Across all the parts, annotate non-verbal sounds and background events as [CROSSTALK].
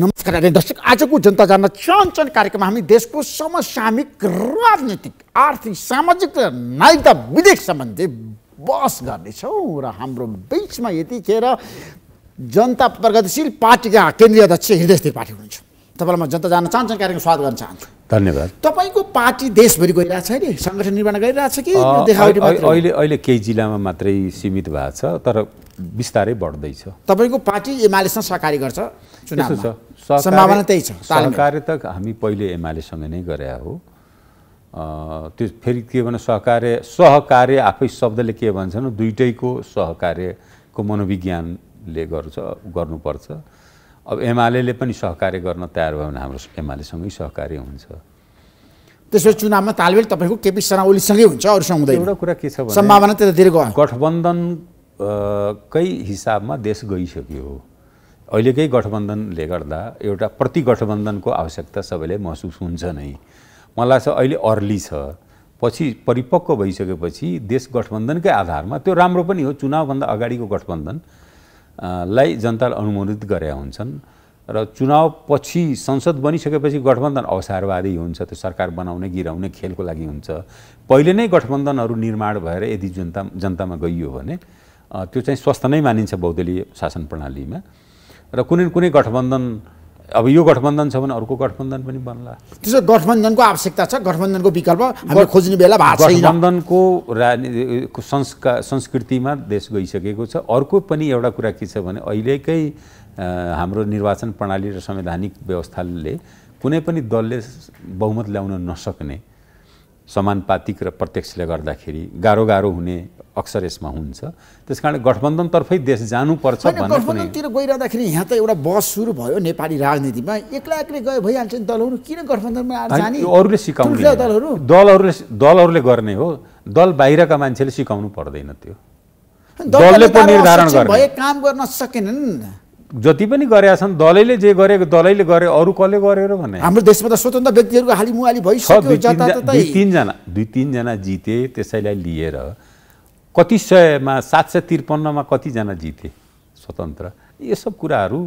नमस्कार आदि दर्शक आजको जनता जान्न चञ्चन कार्यक्रममा हामी देशको समसामयिक राजनीतिक आर्थिक सामाजिक र नागरिकता विधेयक सम्बन्धी बहस गर्नेछौँ र हाम्रो बिचमा यतिखेर जनता प्रगतिशील पार्टीका केन्द्रीय अध्यक्ष हृदय त्रिपाठी हुनुहुन्छ तपाईँलाई म जनता जान्न चाहन्छु कार्यक्रम स्वागत गर्न चाहन्छु धन्यवाद तपाईँको पार्टी देशभरि छ नि सङ्गठन निर्माण गरिरहेछ कि अहिले अहिले केही जिल्लामा मात्रै सीमित भएको छ तर बिस्तारै बढ्दैछ तपाईँको पार्टी एमालेसँग सहकारी गर्छ सम्भावना त्यही छ सहकार्य त हामी पहिले एमालेसँग नै गरे हो त्यो फेरि के भन्नु सहकार्य सहकार्य आफै शब्दले के भन्छन् दुइटैको सहकार्यको मनोविज्ञानले गर्छ गर्नुपर्छ अब एमाले पनि सहकार्य गर्न तयार भयो भने हाम्रो एमालेसँगै सहकार्य हुन्छ त्यसो चुनावमा तालमेल तपाईँको केपी शर्मा ओलीसँगै हुन्छ अरूसँग हुँदैन एउटा कुरा के छ सम्भावना त्यता गयो गठबन्धनकै हिसाबमा देश गइसक्यो अहिलेकै गठबन्धनले गर्दा एउटा प्रतिगठबन्धनको आवश्यकता सबैले महसुस हुन्छ नै मलाई लाग्छ अहिले अर्ली छ पछि परिपक्व भइसकेपछि देश गठबन्धनकै आधारमा त्यो राम्रो पनि हो चुनावभन्दा अगाडिको गठबन्धन लाई जनताले अनुमोदित गरेका हुन्छन् र चुनावपछि संसद बनिसकेपछि गठबन्धन अवसारवादी हुन्छ त्यो सरकार बनाउने गिराउने खेलको लागि हुन्छ पहिले नै गठबन्धनहरू निर्माण भएर यदि जनता जनतामा गइयो भने त्यो चाहिँ स्वस्थ नै मानिन्छ बौद्धलीय शासन प्रणालीमा र कुनै कुनै गठबन्धन अब यो गठबन्धन छ भने अर्को गठबन्धन पनि बन्ला त्यसो गठबन्धनको आवश्यकता छ गठबन्धनको विकल्प खोज्ने बेला भएको छ गठबन्धनको राजनीति संस्का संस्कृतिमा देश गइसकेको छ अर्को पनि एउटा कुरा के छ भने अहिलेकै हाम्रो निर्वाचन प्रणाली र संवैधानिक व्यवस्थाले कुनै पनि दलले बहुमत ल्याउन नसक्ने समानुपातिक र प्रत्यक्षले गर्दाखेरि गाह्रो गाह्रो हुने अक्सर यसमा हुन्छ त्यस कारण गठबन्धनतर्फै देश जानुपर्छ गठबन्धनतिर गइरहँदाखेरि यहाँ त एउटा बस सुरु भयो नेपाली राजनीतिमा एक्लै एक्लै गए भइहाल्छ नि दलहरू किन गठबन्धनमा जाने अरूले सिकाउने दलहरू दलहरूले दलहरूले गर्ने हो दल बाहिरका मान्छेले सिकाउनु पर्दैन त्यो दलले पनि निर्धारण गर्ने काम गर्न सकेनन् जति पनि गरेका छन् दलैले जे गरेको दलैले गरे अरू कसले गरेर भने हाम्रो देशमा त स्वतन्त्र व्यक्तिहरूको हाली मुहाली भइसक्यो दुई तिनजना दुई तिनजना जिते त्यसैलाई लिएर कति सयमा सात सय त्रिपन्नमा कतिजना जिते स्वतन्त्र यो सब कुराहरू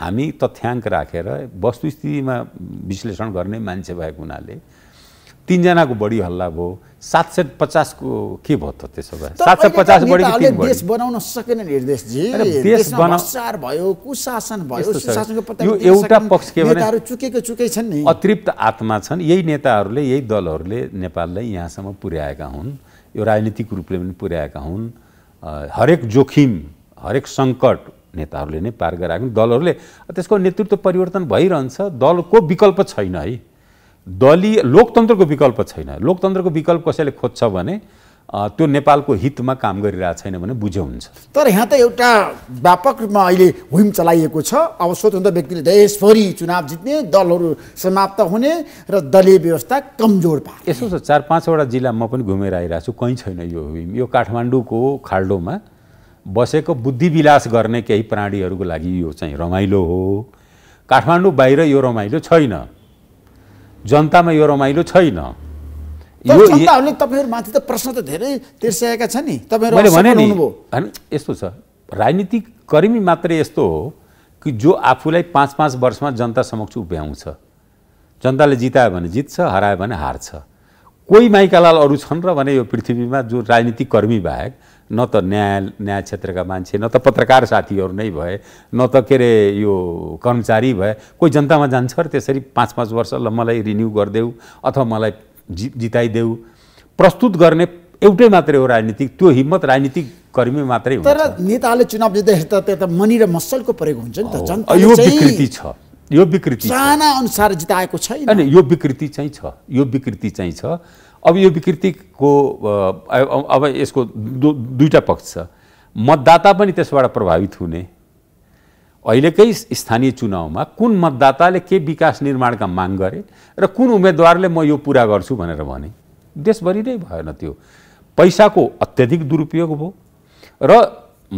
हामी तथ्याङ्क राखेर वस्तुस्थितिमा विश्लेषण गर्ने मान्छे भएको हुनाले तिनजनाको बढी हल्ला भयो सात सय पचासको के भयो त त्यसो भए सात सय पचास बढी देश बनाउन देश बनाउन भयो भयो एउटा पक्ष के भने चुकेको चुकै छन् नि अतृप्त आत्मा छन् यही नेताहरूले यही दलहरूले नेपाललाई यहाँसम्म पुर्याएका हुन् यो राजनीतिक रूपले पनि पुर्याएका हुन् हरेक जोखिम हरेक सङ्कट नेताहरूले नै पार गराएको दलहरूले त्यसको नेतृत्व परिवर्तन भइरहन्छ दलको विकल्प छैन है दलीय लोकतन्त्रको विकल्प छैन लोकतन्त्रको विकल्प कसैले खोज्छ भने त्यो नेपालको हितमा काम गरिरहेको छैन भने बुझ्यो हुन्छ तर यहाँ त एउटा व्यापक रूपमा अहिले हुम चलाइएको छ अब स्वतन्त्र व्यक्तिले देशभरि चुनाव जित्ने दलहरू समाप्त हुने र दलीय व्यवस्था कमजोर पाए यसो छ चार पाँचवटा जिल्ला म पनि घुमेर आइरहेको छु कहीँ छैन यो हुम यो काठमाडौँको खाल्डोमा बसेको बुद्धिविलास गर्ने केही प्राणीहरूको लागि यो चाहिँ रमाइलो हो काठमाडौँ बाहिर यो रमाइलो छैन जनतामा यो रमाइलो छैन जनताहरूले माथि त प्रश्न त धेरै तिर्स्याएका छन् नि तपाईँहरू भने नि होइन यस्तो छ राजनीतिक कर्मी मात्रै यस्तो हो कि जो आफूलाई पाँच पाँच वर्षमा जनता समक्ष उभ्याउँछ जनताले जितायो भने जित्छ हरायो भने हार्छ कोही माइकालाल अरू छन् र भने यो पृथ्वीमा जो राजनीतिक कर्मी बाहेक न त न्याय न्याय क्षेत्रका मान्छे न त पत्रकार साथीहरू नै भए न त के अरे यो कर्मचारी भए कोही जनतामा जान्छ र त्यसरी पाँच पाँच वर्ष ल मलाई रिन्यू गरिदेऊ अथवा मलाई जि जिताइदेऊ प्रस्तुत गर्ने एउटै मात्रै हो राजनीतिक त्यो हिम्मत राजनीतिक कर्मी मात्रै हो तर नेताले चुनाव जित्दाखेरि त त्यो त मनी र मसलको प्रयोग हुन्छ नि त जनता यो विकृति छ यो विकृति चाहना अनुसार जिताएको छैन अनि यो विकृति चाहिँ छ यो विकृति चाहिँ छ अब यो विकृतिको अब यसको दुईवटा पक्ष छ मतदाता पनि त्यसबाट प्रभावित हुने अहिलेकै स्थानीय चुनावमा कुन मतदाताले के विकास निर्माणका माग गरे र कुन उम्मेदवारले म यो पुरा गर्छु भनेर भने देशभरि नै भएन त्यो पैसाको अत्यधिक दुरुपयोग भयो र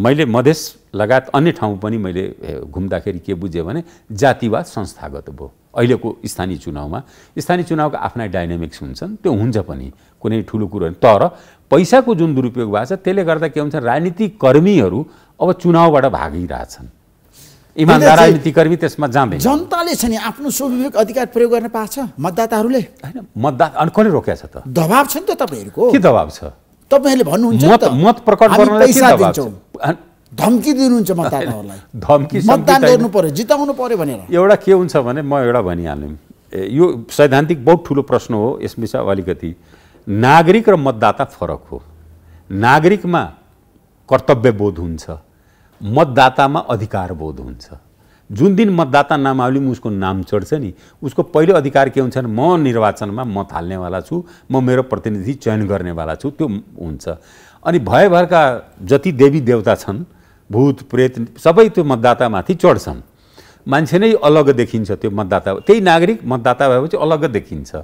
मैले मधेस लगायत अन्य ठाउँ पनि मैले घुम्दाखेरि के बुझेँ भने जातिवाद संस्थागत भयो अहिलेको स्थानीय चुनावमा स्थानीय चुनावको आफ्नै डाइनामिक्स हुन्छन् त्यो हुन्छ पनि कुनै ठुलो कुरो तर पैसाको जुन दुरुपयोग भएको छ त्यसले गर्दा के हुन्छ राजनीतिक कर्मीहरू अब चुनावबाट भागिरहेछन् इमान्दार राजनीतिकर्मी त्यसमा जाँदैन जनताले छ नि आफ्नो स्वाभाविक अधिकार प्रयोग गर्न पाएको छ मतदाताहरूले होइन मतदाता अनि कसले रोकेको छ त दबाब छ नि त तपाईँहरूको के दबाब छ तपाईँहरूले भन्नुहुन्छ मत मत प्रकट गर्नलाई धम्की दिनुहुन्छ [LAUGHS] मतदाताहरूलाई धम्की मतदान गर्नु पर्यो जिताउनु पर्यो भनेर एउटा के हुन्छ भने म एउटा भनिहाल्नु यो सैद्धान्तिक बहुत ठुलो प्रश्न हो यस विषय अलिकति नागरिक र मतदाता फरक हो नागरिकमा कर्तव्य बोध हुन्छ मतदातामा अधिकार बोध हुन्छ जुन दिन मतदाता नामावलीमा उसको नाम चढ्छ नि उसको पहिलो अधिकार के हुन्छ म निर्वाचनमा मत हाल्नेवाला छु म मेरो प्रतिनिधि चयन गर्नेवाला छु त्यो हुन्छ अनि भयभरका जति देवी देवता छन् भूत प्रेत सबै त्यो मतदातामाथि चढ्छन् मान्छे नै अलग देखिन्छ त्यो मतदाता त्यही नागरिक मतदाता भएपछि अलग देखिन्छ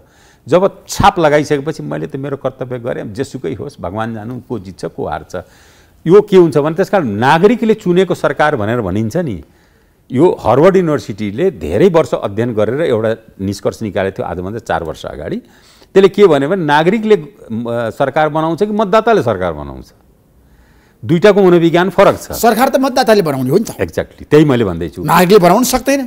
जब छाप लगाइसकेपछि मैले त मेरो कर्तव्य गरेँ जेसुकै होस् भगवान् जानु को जित्छ को हार्छ यो के हुन्छ भने त्यसकारण नागरिकले चुनेको सरकार भनेर भनिन्छ नि यो हर्वर्ड युनिभर्सिटीले धेरै वर्ष अध्ययन गरेर एउटा निष्कर्ष निकालेको थियो आजभन्दा चार वर्ष अगाडि त्यसले के भन्यो भने नागरिकले सरकार बनाउँछ कि मतदाताले सरकार बनाउँछ दुइटाको मनोविज्ञान फरक छ सरकार त मतदाताले बनाउने हो नि त एक्ज्याक्टली त्यही मैले भन्दैछु नागरिकले बनाउन सक्दैन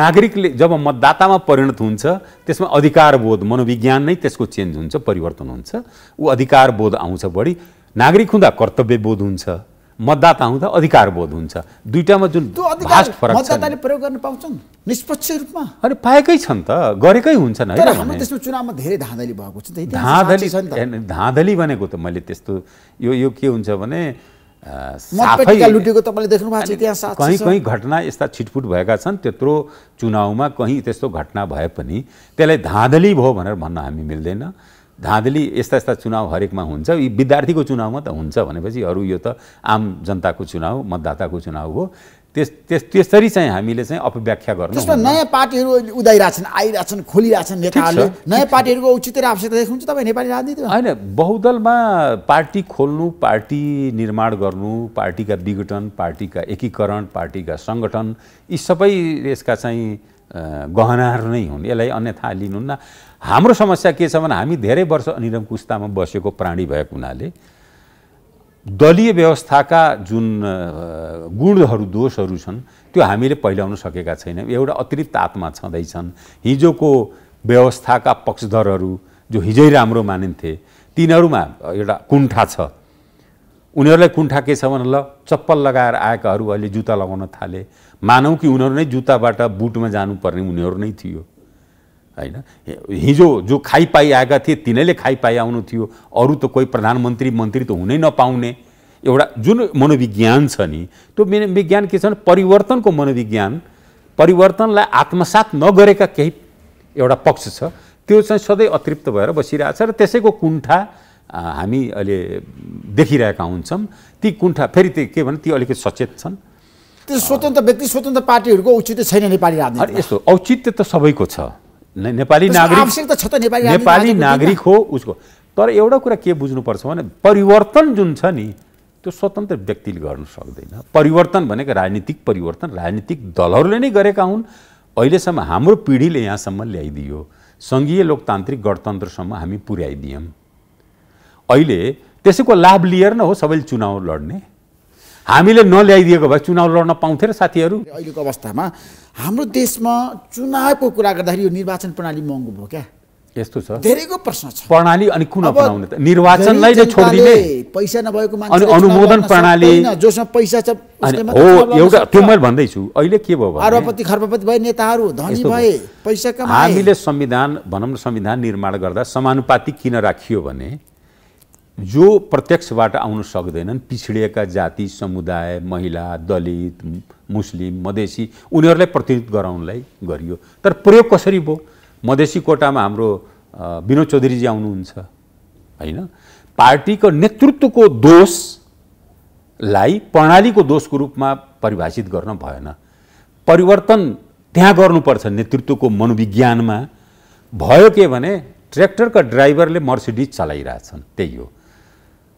नागरिकले जब मतदातामा परिणत हुन्छ त्यसमा अधिकार बोध मनोविज्ञान नै त्यसको चेन्ज हुन्छ परिवर्तन हुन्छ ऊ अधिकार बोध आउँछ बढी नागरिक हुँदा कर्तव्य बोध हुन्छ मतदाता हुँदा अधिकार बोध हुन्छ दुइटामा जुन फरक मतदाताले प्रयोग गर्न पाउँछन् निष्पक्ष रूपमा अनि पाएकै छन् त गरेकै हुन्छन् चुनावमा धेरै धाँधली भएको छ धाँधली धाँधली भनेको त मैले त्यस्तो यो यो के हुन्छ भने लुटेको तपाईँले देख्नु भएको छ इतिहास कहीँ कहीँ घटना यस्ता छिटफुट भएका छन् त्यत्रो चुनावमा कहीँ त्यस्तो घटना भए पनि त्यसलाई धाँधली भयो भनेर भन्न हामी मिल्दैन धाँधली यस्ता यस्ता चुनाव हरेकमा हुन्छ यी विद्यार्थीको चुनावमा त हुन्छ भनेपछि अरू यो त आम जनताको चुनाव मतदाताको चुनाव हो त्यस त्यस त्यसरी चाहिँ हामीले चाहिँ अपव्याख्या गर्नु जस्तो नयाँ पार्टीहरू उदाइरहेछन् आइरहेछन् खोलिरहेछन् नेताहरूले नयाँ पार्टीहरूको उचित आवश्यकता देख्नुहुन्छ तपाईँ नेपाली राजनीति होइन बहुदलमा पार्टी खोल्नु पार्टी निर्माण गर्नु पार्टीका विघटन पार्टीका एकीकरण पार्टीका सङ्गठन यी सबै यसका चाहिँ गहनाहरू नै हुन् यसलाई अन्यथा लिनुहुन्न हाम्रो समस्या के छ भने हामी धेरै वर्ष अनिरम कुस्तामा बसेको प्राणी भएको हुनाले दलीय व्यवस्थाका जुन गुणहरू दोषहरू छन् त्यो हामीले पहिलाउन सकेका छैनौँ एउटा अतिरिक्त आत्मा छँदैछन् हिजोको व्यवस्थाका पक्षधरहरू जो हिजै राम्रो मानिन्थे तिनीहरूमा एउटा कुण्ठा छ उनीहरूलाई कुण्ठा के छ भने ल चप्पल लगाएर आएकाहरू अहिले जुत्ता लगाउन थाले मानौँ कि उनीहरू नै जुत्ताबाट बुटमा जानुपर्ने उनीहरू नै थियो होइन हिजो जो खाइ पाइआएका थिए तिनैले खाइ पाइआउनु थियो अरू त कोही प्रधानमन्त्री मन्त्री त हुनै नपाउने एउटा जुन मनोविज्ञान छ नि त्यो विज्ञान के छ भने परिवर्तनको मनोविज्ञान परिवर्तनलाई आत्मसात नगरेका केही एउटा पक्ष छ त्यो चाहिँ सधैँ अतृप्त भएर बसिरहेछ र त्यसैको कुण्ठा हामी अहिले देखिरहेका हुन्छौँ ती कुण्ठा फेरि त्यो के भने ती अलिकति सचेत छन् त्यो स्वतन्त्र व्यक्ति स्वतन्त्र पार्टीहरूको औचित्य छैन नेपाली राजनीति यस्तो औचित्य त सबैको छ नेपाली नागरिक त छ त नेपाली नेपाली नागरिक हो उसको तर एउटा कुरा के बुझ्नुपर्छ भने परिवर्तन जुन छ नि त्यो स्वतन्त्र व्यक्तिले गर्न सक्दैन परिवर्तन भनेको राजनीतिक परिवर्तन राजनीतिक दलहरूले नै गरेका हुन् अहिलेसम्म हाम्रो पिँढीले यहाँसम्म ल्याइदियो सङ्घीय लोकतान्त्रिक गणतन्त्रसम्म हामी पुर्याइदियौँ अहिले त्यसैको लाभ लिएर न हो सबैले चुनाव लड्ने हामीले नल्याइदिएको भए चुनाव लड्न पाउँथे र साथीहरू अहिलेको अवस्थामा हाम्रो देशमा चुनावको कुरा गर्दाखेरि यो निर्वाचन प्रणाली महँगो भयो क्या यस्तो छ धेरैको प्रश्न छ प्रणाली अनि कुन अपनाउने त निर्वाचनलाई नै छोडिदिने पैसा नभएको मान्छे अनि अनुमोदन प्रणाली जोसँग पैसा छ हो एउटा त्यो मैले भन्दैछु अहिले के भयो अरबपति खर्बपति भए नेताहरू धनी भए पैसा कमाए हामीले संविधान भनौँ न संविधान निर्माण गर्दा समानुपातिक किन राखियो भने जो प्रत्यक्षबाट आउन सक्दैनन् पिछडिएका जाति समुदाय महिला दलित मुस्लिम मधेसी उनीहरूलाई प्रतिनिधित्व गराउनलाई गरियो तर प्रयोग कसरी भयो मधेसी कोटामा हाम्रो विनोद चौधरीजी आउनुहुन्छ होइन पार्टीको नेतृत्वको दोषलाई प्रणालीको दोषको रूपमा परिभाषित गर्न भएन परिवर्तन त्यहाँ गर्नुपर्छ नेतृत्वको मनोविज्ञानमा भयो के भने ट्र्याक्टरका ड्राइभरले मर्सिडिज चलाइरहेछन् त्यही हो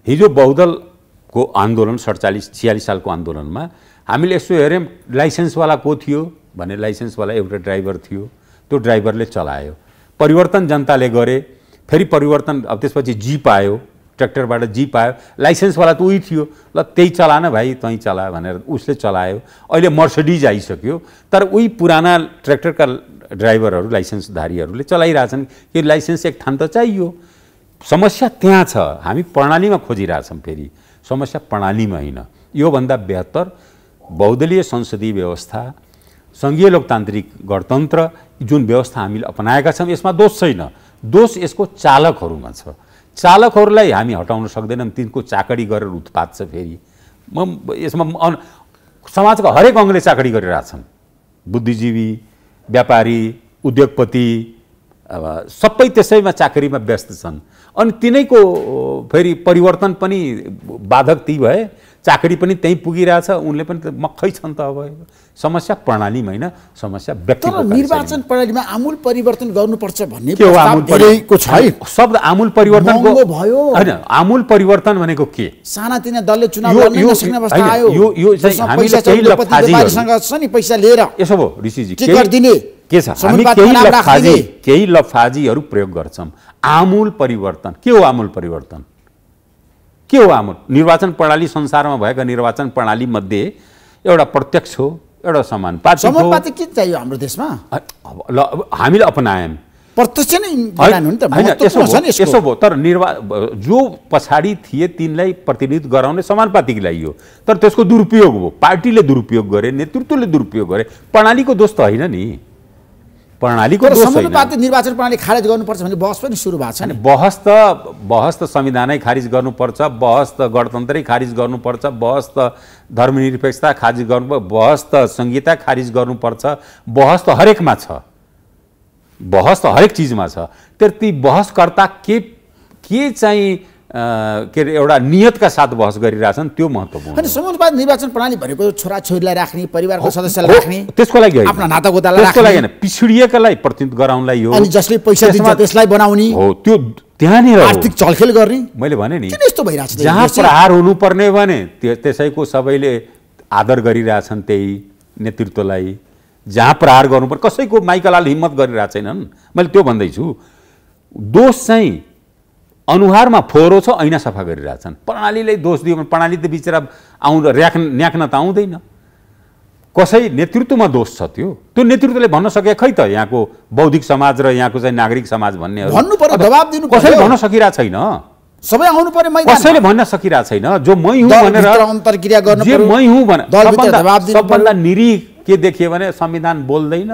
हिजो बहुदलको आन्दोलन सडचालिस छियालिस सालको आन्दोलनमा हामीले यसो हेऱ्यौँ लाइसेन्सवाला को थियो भने लाइसेन्सवाला एउटा ड्राइभर थियो त्यो ड्राइभरले चलायो परिवर्तन जनताले गरे फेरि परिवर्तन अब त्यसपछि जिप आयो ट्र्याक्टरबाट जिप आयो लाइसेन्सवाला त उही थियो ल त्यही चला न भाइ तैँ चला भनेर उसले चलायो अहिले मर्सडिज आइसक्यो तर उही पुराना ट्र्याक्टरका ड्राइभरहरू लाइसेन्सधारीहरूले चलाइरहेछन् कि लाइसेन्स एक ठान त चाहियो समस्या त्यहाँ छ हामी प्रणालीमा खोजिरहेछौँ फेरि समस्या प्रणालीमा होइन योभन्दा बेहत्तर बहुदलीय संसदीय व्यवस्था सङ्घीय लोकतान्त्रिक गणतन्त्र जुन व्यवस्था हामीले अपनाएका छौँ यसमा दोष छैन दोष यसको चालकहरूमा छ चालकहरूलाई हामी हटाउन सक्दैनौँ तिनको चाकडी गरेर उत्पाद छ फेरि म यसमा समाजका हरेक अङ्गले चाकडी गरिरहेछन् बुद्धिजीवी व्यापारी उद्योगपति सबै त्यसैमा चाकरीमा व्यस्त छन् अनि तिनैको फेरि परिवर्तन पनि बाधक ती भए चाकरी पनि त्यहीँ पुगिरहेछ उनले पनि मक्खै छन् त अब समस्या प्रणालीमा होइन समस्या व्यक्ति निर्वाचन प्रणालीमा आमूल परिवर्तन गर्नुपर्छ भन्ने के हो छ है शब्द आमूल परिवर्तन भयो होइन आमूल परिवर्तन भनेको के सानातिना दलले चुनाव पैसा लिएर यसो भयो ऋषिजी के छ हामी केही लफाजी केही लफाजीहरू प्रयोग गर्छौँ आमूल परिवर्तन के हो आमूल परिवर्तन के हो हाम्रो निर्वाचन प्रणाली संसारमा भएका निर्वाचन प्रणालीमध्ये एउटा प्रत्यक्ष हो एउटा समान समानुपातिक के चाहियो हाम्रो देशमा ल अब हामीले अपनायौँ प्रत्यक्ष नै होइन यसो यसो भयो तर निर्वा जो पछाडि थिए तिनलाई प्रतिनिधित्व गराउने समानुपातिक ल्याइयो तर त्यसको दुरुपयोग भयो पार्टीले दुरुपयोग गरे नेतृत्वले दुरुपयोग गरे प्रणालीको दोष त होइन नि प्रणालीको निर्वाचन प्रणाली खारेज गर्नुपर्छ भन्ने बहस पनि सुरु भएको छ अनि बहस त बहस त संविधानै खारिज गर्नुपर्छ बहस त गणतन्त्रै खारिज गर्नुपर्छ बहस त धर्मनिरपेक्षता खारिज गर्नु बहस त संहिता खारिज गर्नुपर्छ बहस त हरेकमा छ बहस त हरेक चिजमा छ तर ती बहसकर्ता के के चाहिँ के अरे एउटा नियतका साथ बहस गरिरहेछन् त्यो महत्त्वपूर्ण होइन समाजवाद निर्वाचन प्रणाली भनेको छोराछोरीलाई राख्ने परिवारको सदस्यलाई राख्ने त्यसको लागि होइन नातागोतालाई त्यसको लागि होइन पिछडिएकालाई प्रतिनिधित्व गराउनलाई यो अनि जसले पैसा दिन्छ त्यसलाई बनाउने हो त्यो त्यहाँनिर आर्थिक चलखेल गर्ने मैले भने नि यस्तो भइरहेको छ जहाँ प्रहार हुनुपर्ने भने त्यसैको सबैले आदर गरिरहेछन् त्यही नेतृत्वलाई जहाँ प्रहार गर्नुपर्ने कसैको माइकलाल हिम्मत गरिरहेको छैनन् मैले त्यो भन्दैछु दोष चाहिँ अनुहारमा फोहोरो छ ऐना सफा गरिरहेछन् प्रणालीले दोष दियो भने प्रणाली त बिचरा आउँदा र्याख न्याक्न त आउँदैन कसै नेतृत्वमा दोष छ त्यो त्यो नेतृत्वले भन्न सके खै त यहाँको बौद्धिक समाज र यहाँको चाहिँ नागरिक समाज भन्ने भन्नु पर्यो दबाब दिनु कसैले भन्न सकिरहेको छैन सबै आउनु पर्यो कसैले भन्न सकिरहेको छैन जो मै हुँ भनेर अन्तर्क्रिया गर्नु जे मै हुँ भने सबभन्दा निरीह के देखियो भने संविधान बोल्दैन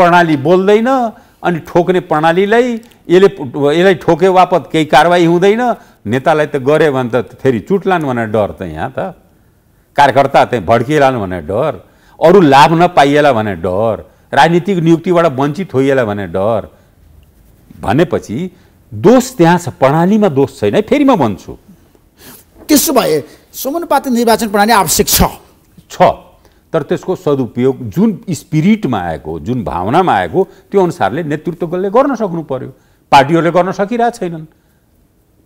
प्रणाली बोल्दैन अनि ठोक्ने प्रणालीलाई यसले यसलाई ठोके वापत केही कारवाही हुँदैन नेतालाई त गऱ्यो भने त फेरि चुट लानु भनेर डर त यहाँ त कार्यकर्ता चाहिँ भड्किएलान् भने डर अरू लाभ नपाइएला भने डर राजनीतिक नियुक्तिबाट वञ्चित होइएला भने डर भनेपछि दोष त्यहाँ छ प्रणालीमा दोष छैन है फेरि म भन्छु त्यसो भए समानुपातिक निर्वाचन प्रणाली आवश्यक छ छ तर त्यसको सदुपयोग जुन स्पिरिटमा आएको जुन भावनामा आएको त्यो अनुसारले नेतृत्वले गर्न सक्नु पऱ्यो पार्टीहरूले गर्न सकिरहेको छैनन्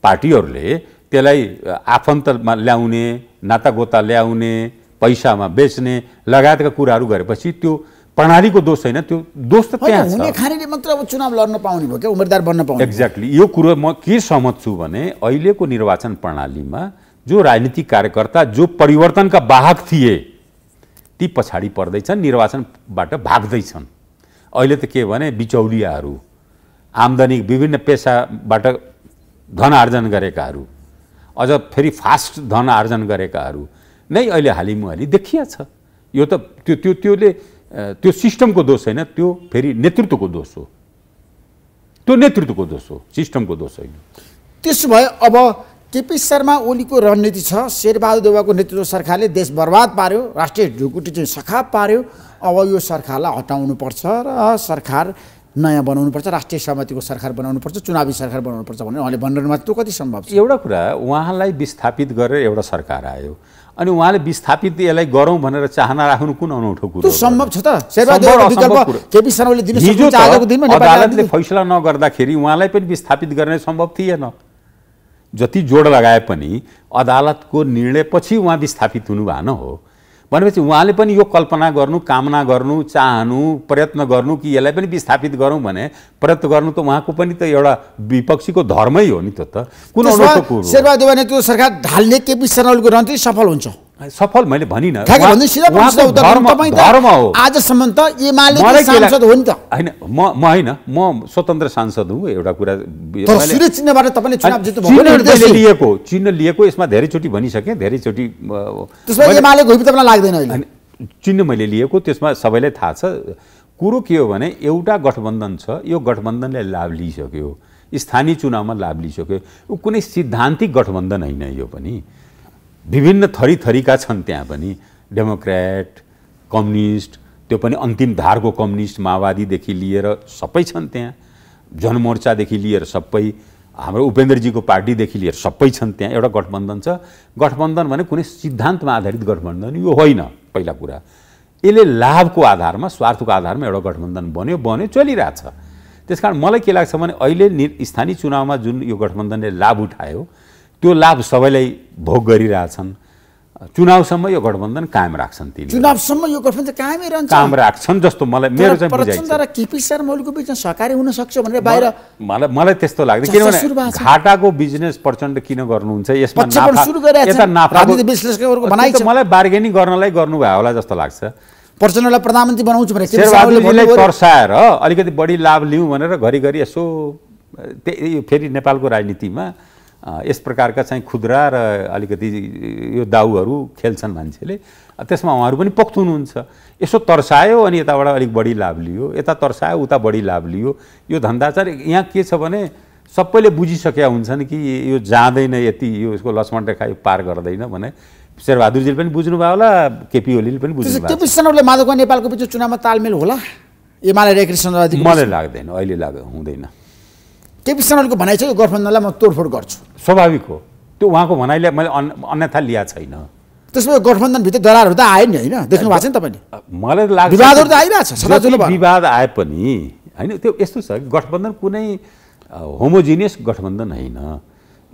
पार्टीहरूले त्यसलाई आफन्तमा ल्याउने नातागोता ल्याउने पैसामा बेच्ने लगायतका कुराहरू गरेपछि त्यो प्रणालीको दोष होइन त्यो दोष त त्यहाँ छ खानेले मात्र अब चुनाव लड्न पाउने भयो क्या उम्मेदवार बन्न पाउने एक्ज्याक्टली यो कुरो म के सहमत छु भने अहिलेको निर्वाचन प्रणालीमा जो राजनीतिक कार्यकर्ता जो परिवर्तनका वाहक थिए ती पछाडि पर्दैछन् निर्वाचनबाट भाग्दैछन् अहिले त के भने बिचौलियाहरू आम्दानी विभिन्न पेसाबाट धन आर्जन गरेकाहरू अझ फेरि फास्ट धन आर्जन गरेकाहरू नै अहिले हालिमुहाली देखिया छ यो त त्यो त्यो त्योले त्यो सिस्टमको दोष होइन त्यो फेरि नेतृत्वको दोष हो त्यो नेतृत्वको दोष हो सिस्टमको दोष होइन त्यसो भए अब केपी शर्मा ओलीको रणनीति छ शेरबहादुर देवाको नेतृत्व सरकारले देश बर्बाद पार्यो राष्ट्रिय ढुकुटी चाहिँ सखा पार्यो अब यो सरकारलाई हटाउनुपर्छ र सरकार नयाँ बनाउनुपर्छ राष्ट्रिय सहमतिको सरकार बनाउनुपर्छ चुनावी सरकार बनाउनुपर्छ भनेर उहाँले भन्नुमा त्यो कति सम्भव छ एउटा कुरा उहाँलाई विस्थापित गरेर एउटा सरकार आयो अनि उहाँले विस्थापित यसलाई गरौँ भनेर चाहना राख्नु कुन अनौठो कुरो सम्भव छ त अदालतले फैसला नगर्दाखेरि उहाँलाई पनि विस्थापित गर्ने सम्भव थिएन जति जोड लगाए पनि अदालतको निर्णयपछि उहाँ विस्थापित हुनु भएन हो भनेपछि उहाँले पनि यो कल्पना गर्नु कामना गर्नु चाहनु प्रयत्न गर्नु कि यसलाई पनि विस्थापित गरौँ भने प्रयत्न गर्नु त उहाँको पनि त एउटा विपक्षीको धर्मै हो नि त कुन त्यो सरकार ढाल्ने केपी शर्मालको रणनीति सफल हुन्छ सफल मैले भनिनँ आजसम्म त एमाले सांसद हो नि त होइन म म होइन म स्वतन्त्र सांसद हुँ एउटा कुरा चिन्हबाट तपाईँले चुनाव लिएको चिन्ह लिएको यसमा धेरैचोटि भनिसकेँ धेरैचोटि एमालेको तपाईँलाई लाग्दैन होइन चिन्ह मैले लिएको त्यसमा सबैलाई थाहा छ कुरो के हो भने एउटा गठबन्धन छ यो गठबन्धनले लाभ लिइसक्यो स्थानीय चुनावमा लाभ लिइसक्यो कुनै सिद्धान्तिक गठबन्धन होइन यो पनि विभिन्न थरी थरीका छन् त्यहाँ पनि डेमोक्रेट कम्युनिस्ट त्यो पनि अन्तिम धारको कम्युनिस्ट माओवादीदेखि लिएर सबै छन् त्यहाँ जनमोर्चादेखि लिएर सबै हाम्रो उपेन्द्रजीको पार्टीदेखि लिएर सबै छन् त्यहाँ एउटा गठबन्धन छ गठबन्धन भने कुनै सिद्धान्तमा आधारित गठबन्धन यो होइन पहिला कुरा यसले लाभको आधारमा स्वार्थको आधारमा एउटा गठबन्धन बन्यो बन्यो चलिरहेछ त्यस कारण मलाई के लाग्छ भने अहिले स्थानीय चुनावमा जुन यो गठबन्धनले लाभ उठायो त्यो लाभ सबैलाई भोग गरिरहेछन् चुनावसम्म यो गठबन्धन कायम राख्छन् तिनी चुनावसम्म यो गठबन्धन कायमै रहन्छ काम राख्छन् जस्तो मलाई मेरो चाहिँ बुझाइ केपी शर्मा ओलीको बिचमा सहकारी हुन सक्छ भनेर बाहिर मलाई मलाई त्यस्तो लाग्दैन किनभने घाटाको बिजनेस प्रचण्ड किन गर्नुहुन्छ यसमा नाफा मलाई बार्गेनिङ गर्नलाई गर्नुभयो होला जस्तो लाग्छ प्रचण्डलाई प्रधानमन्त्री बनाउँछु भनेर तर्साएर अलिकति बढी लाभ लिउँ भनेर घरिघरि यसो फेरि नेपालको राजनीतिमा यस प्रकारका चाहिँ खुद्रा र अलिकति यो दाउहरू खेल्छन् मान्छेले त्यसमा उहाँहरू पनि पोख्त हुनुहुन्छ यसो तर्सायो अनि यताबाट अलिक बढी लाभ लियो यता तर्सायो उता बढी लाभ लियो यो धन्दा चाहिँ यहाँ के छ भने सबैले बुझिसकेका हुन्छन् कि यो जाँदैन यति यो यसको लक्ष्मण रेखा यो पार गर्दैन भने शेरबहादुरजीले पनि बुझ्नुभयो होला केपी ओलीले पनि बुझ्नु केपी माधव नेपालको बिच चुनावमा तालमेल होला एमाले मलाई लाग्दैन अहिले लाग हुँदैन केपी शर्माको भनाइ छ कि गठबन्धनलाई म तोडफोड गर्छु स्वाभाविक हो त्यो उहाँको भनाइले मैले अन्यथा लिएको छैन त्यसो भए गठबन्धनभित्र दरारहरू त आयो नि होइन देख्नु भएको छ नि तपाईँले मलाई लाग्छ विवादहरू त आइरहेको छ विवाद आए पनि होइन त्यो यस्तो छ गठबन्धन कुनै होमोजिनियस गठबन्धन होइन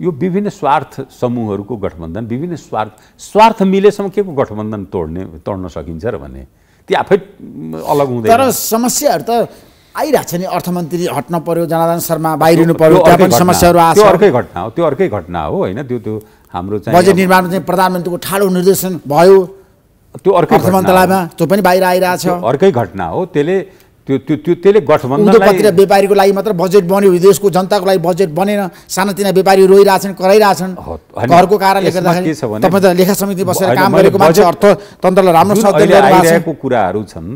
यो विभिन्न स्वार्थ समूहहरूको गठबन्धन विभिन्न स्वार्थ स्वार्थ मिलेसम्म के को गठबन्धन तोड्ने तोड्न सकिन्छ र भने ती आफै अलग हुँदैन तर समस्याहरू त आइरहेको छ नि अर्थमन्त्री हट्न पर्यो जनादन शर्मा बाहिरिनु पर्यो त्यहाँ पनि समस्याहरू आएको अर्कै घटना हो त्यो अर्कै घटना हो होइन त्यो त्यो हाम्रो चाहिँ बजेट निर्माणमा चाहिँ प्रधानमन्त्रीको ठाडो निर्देशन भयो त्यो अर्को अर्थ मन्त्रालयमा त्यो पनि बाहिर आइरहेको छ अर्कै घटना हो त्यसले त्यो त्यो त्यो त्यसले गठबन्धन व्यापारीको लागि मात्र बजेट बन्यो देशको जनताको लागि बजेट बनेन सानातिना व्यापारी रोइरहेछन् कराइरहेछन् घरको कारणले गर्दाखेरि तपाईँ त लेखा समिति बसेर काम गरेको मान्छे अर्थतन्त्रलाई राम्रो कुराहरू छन्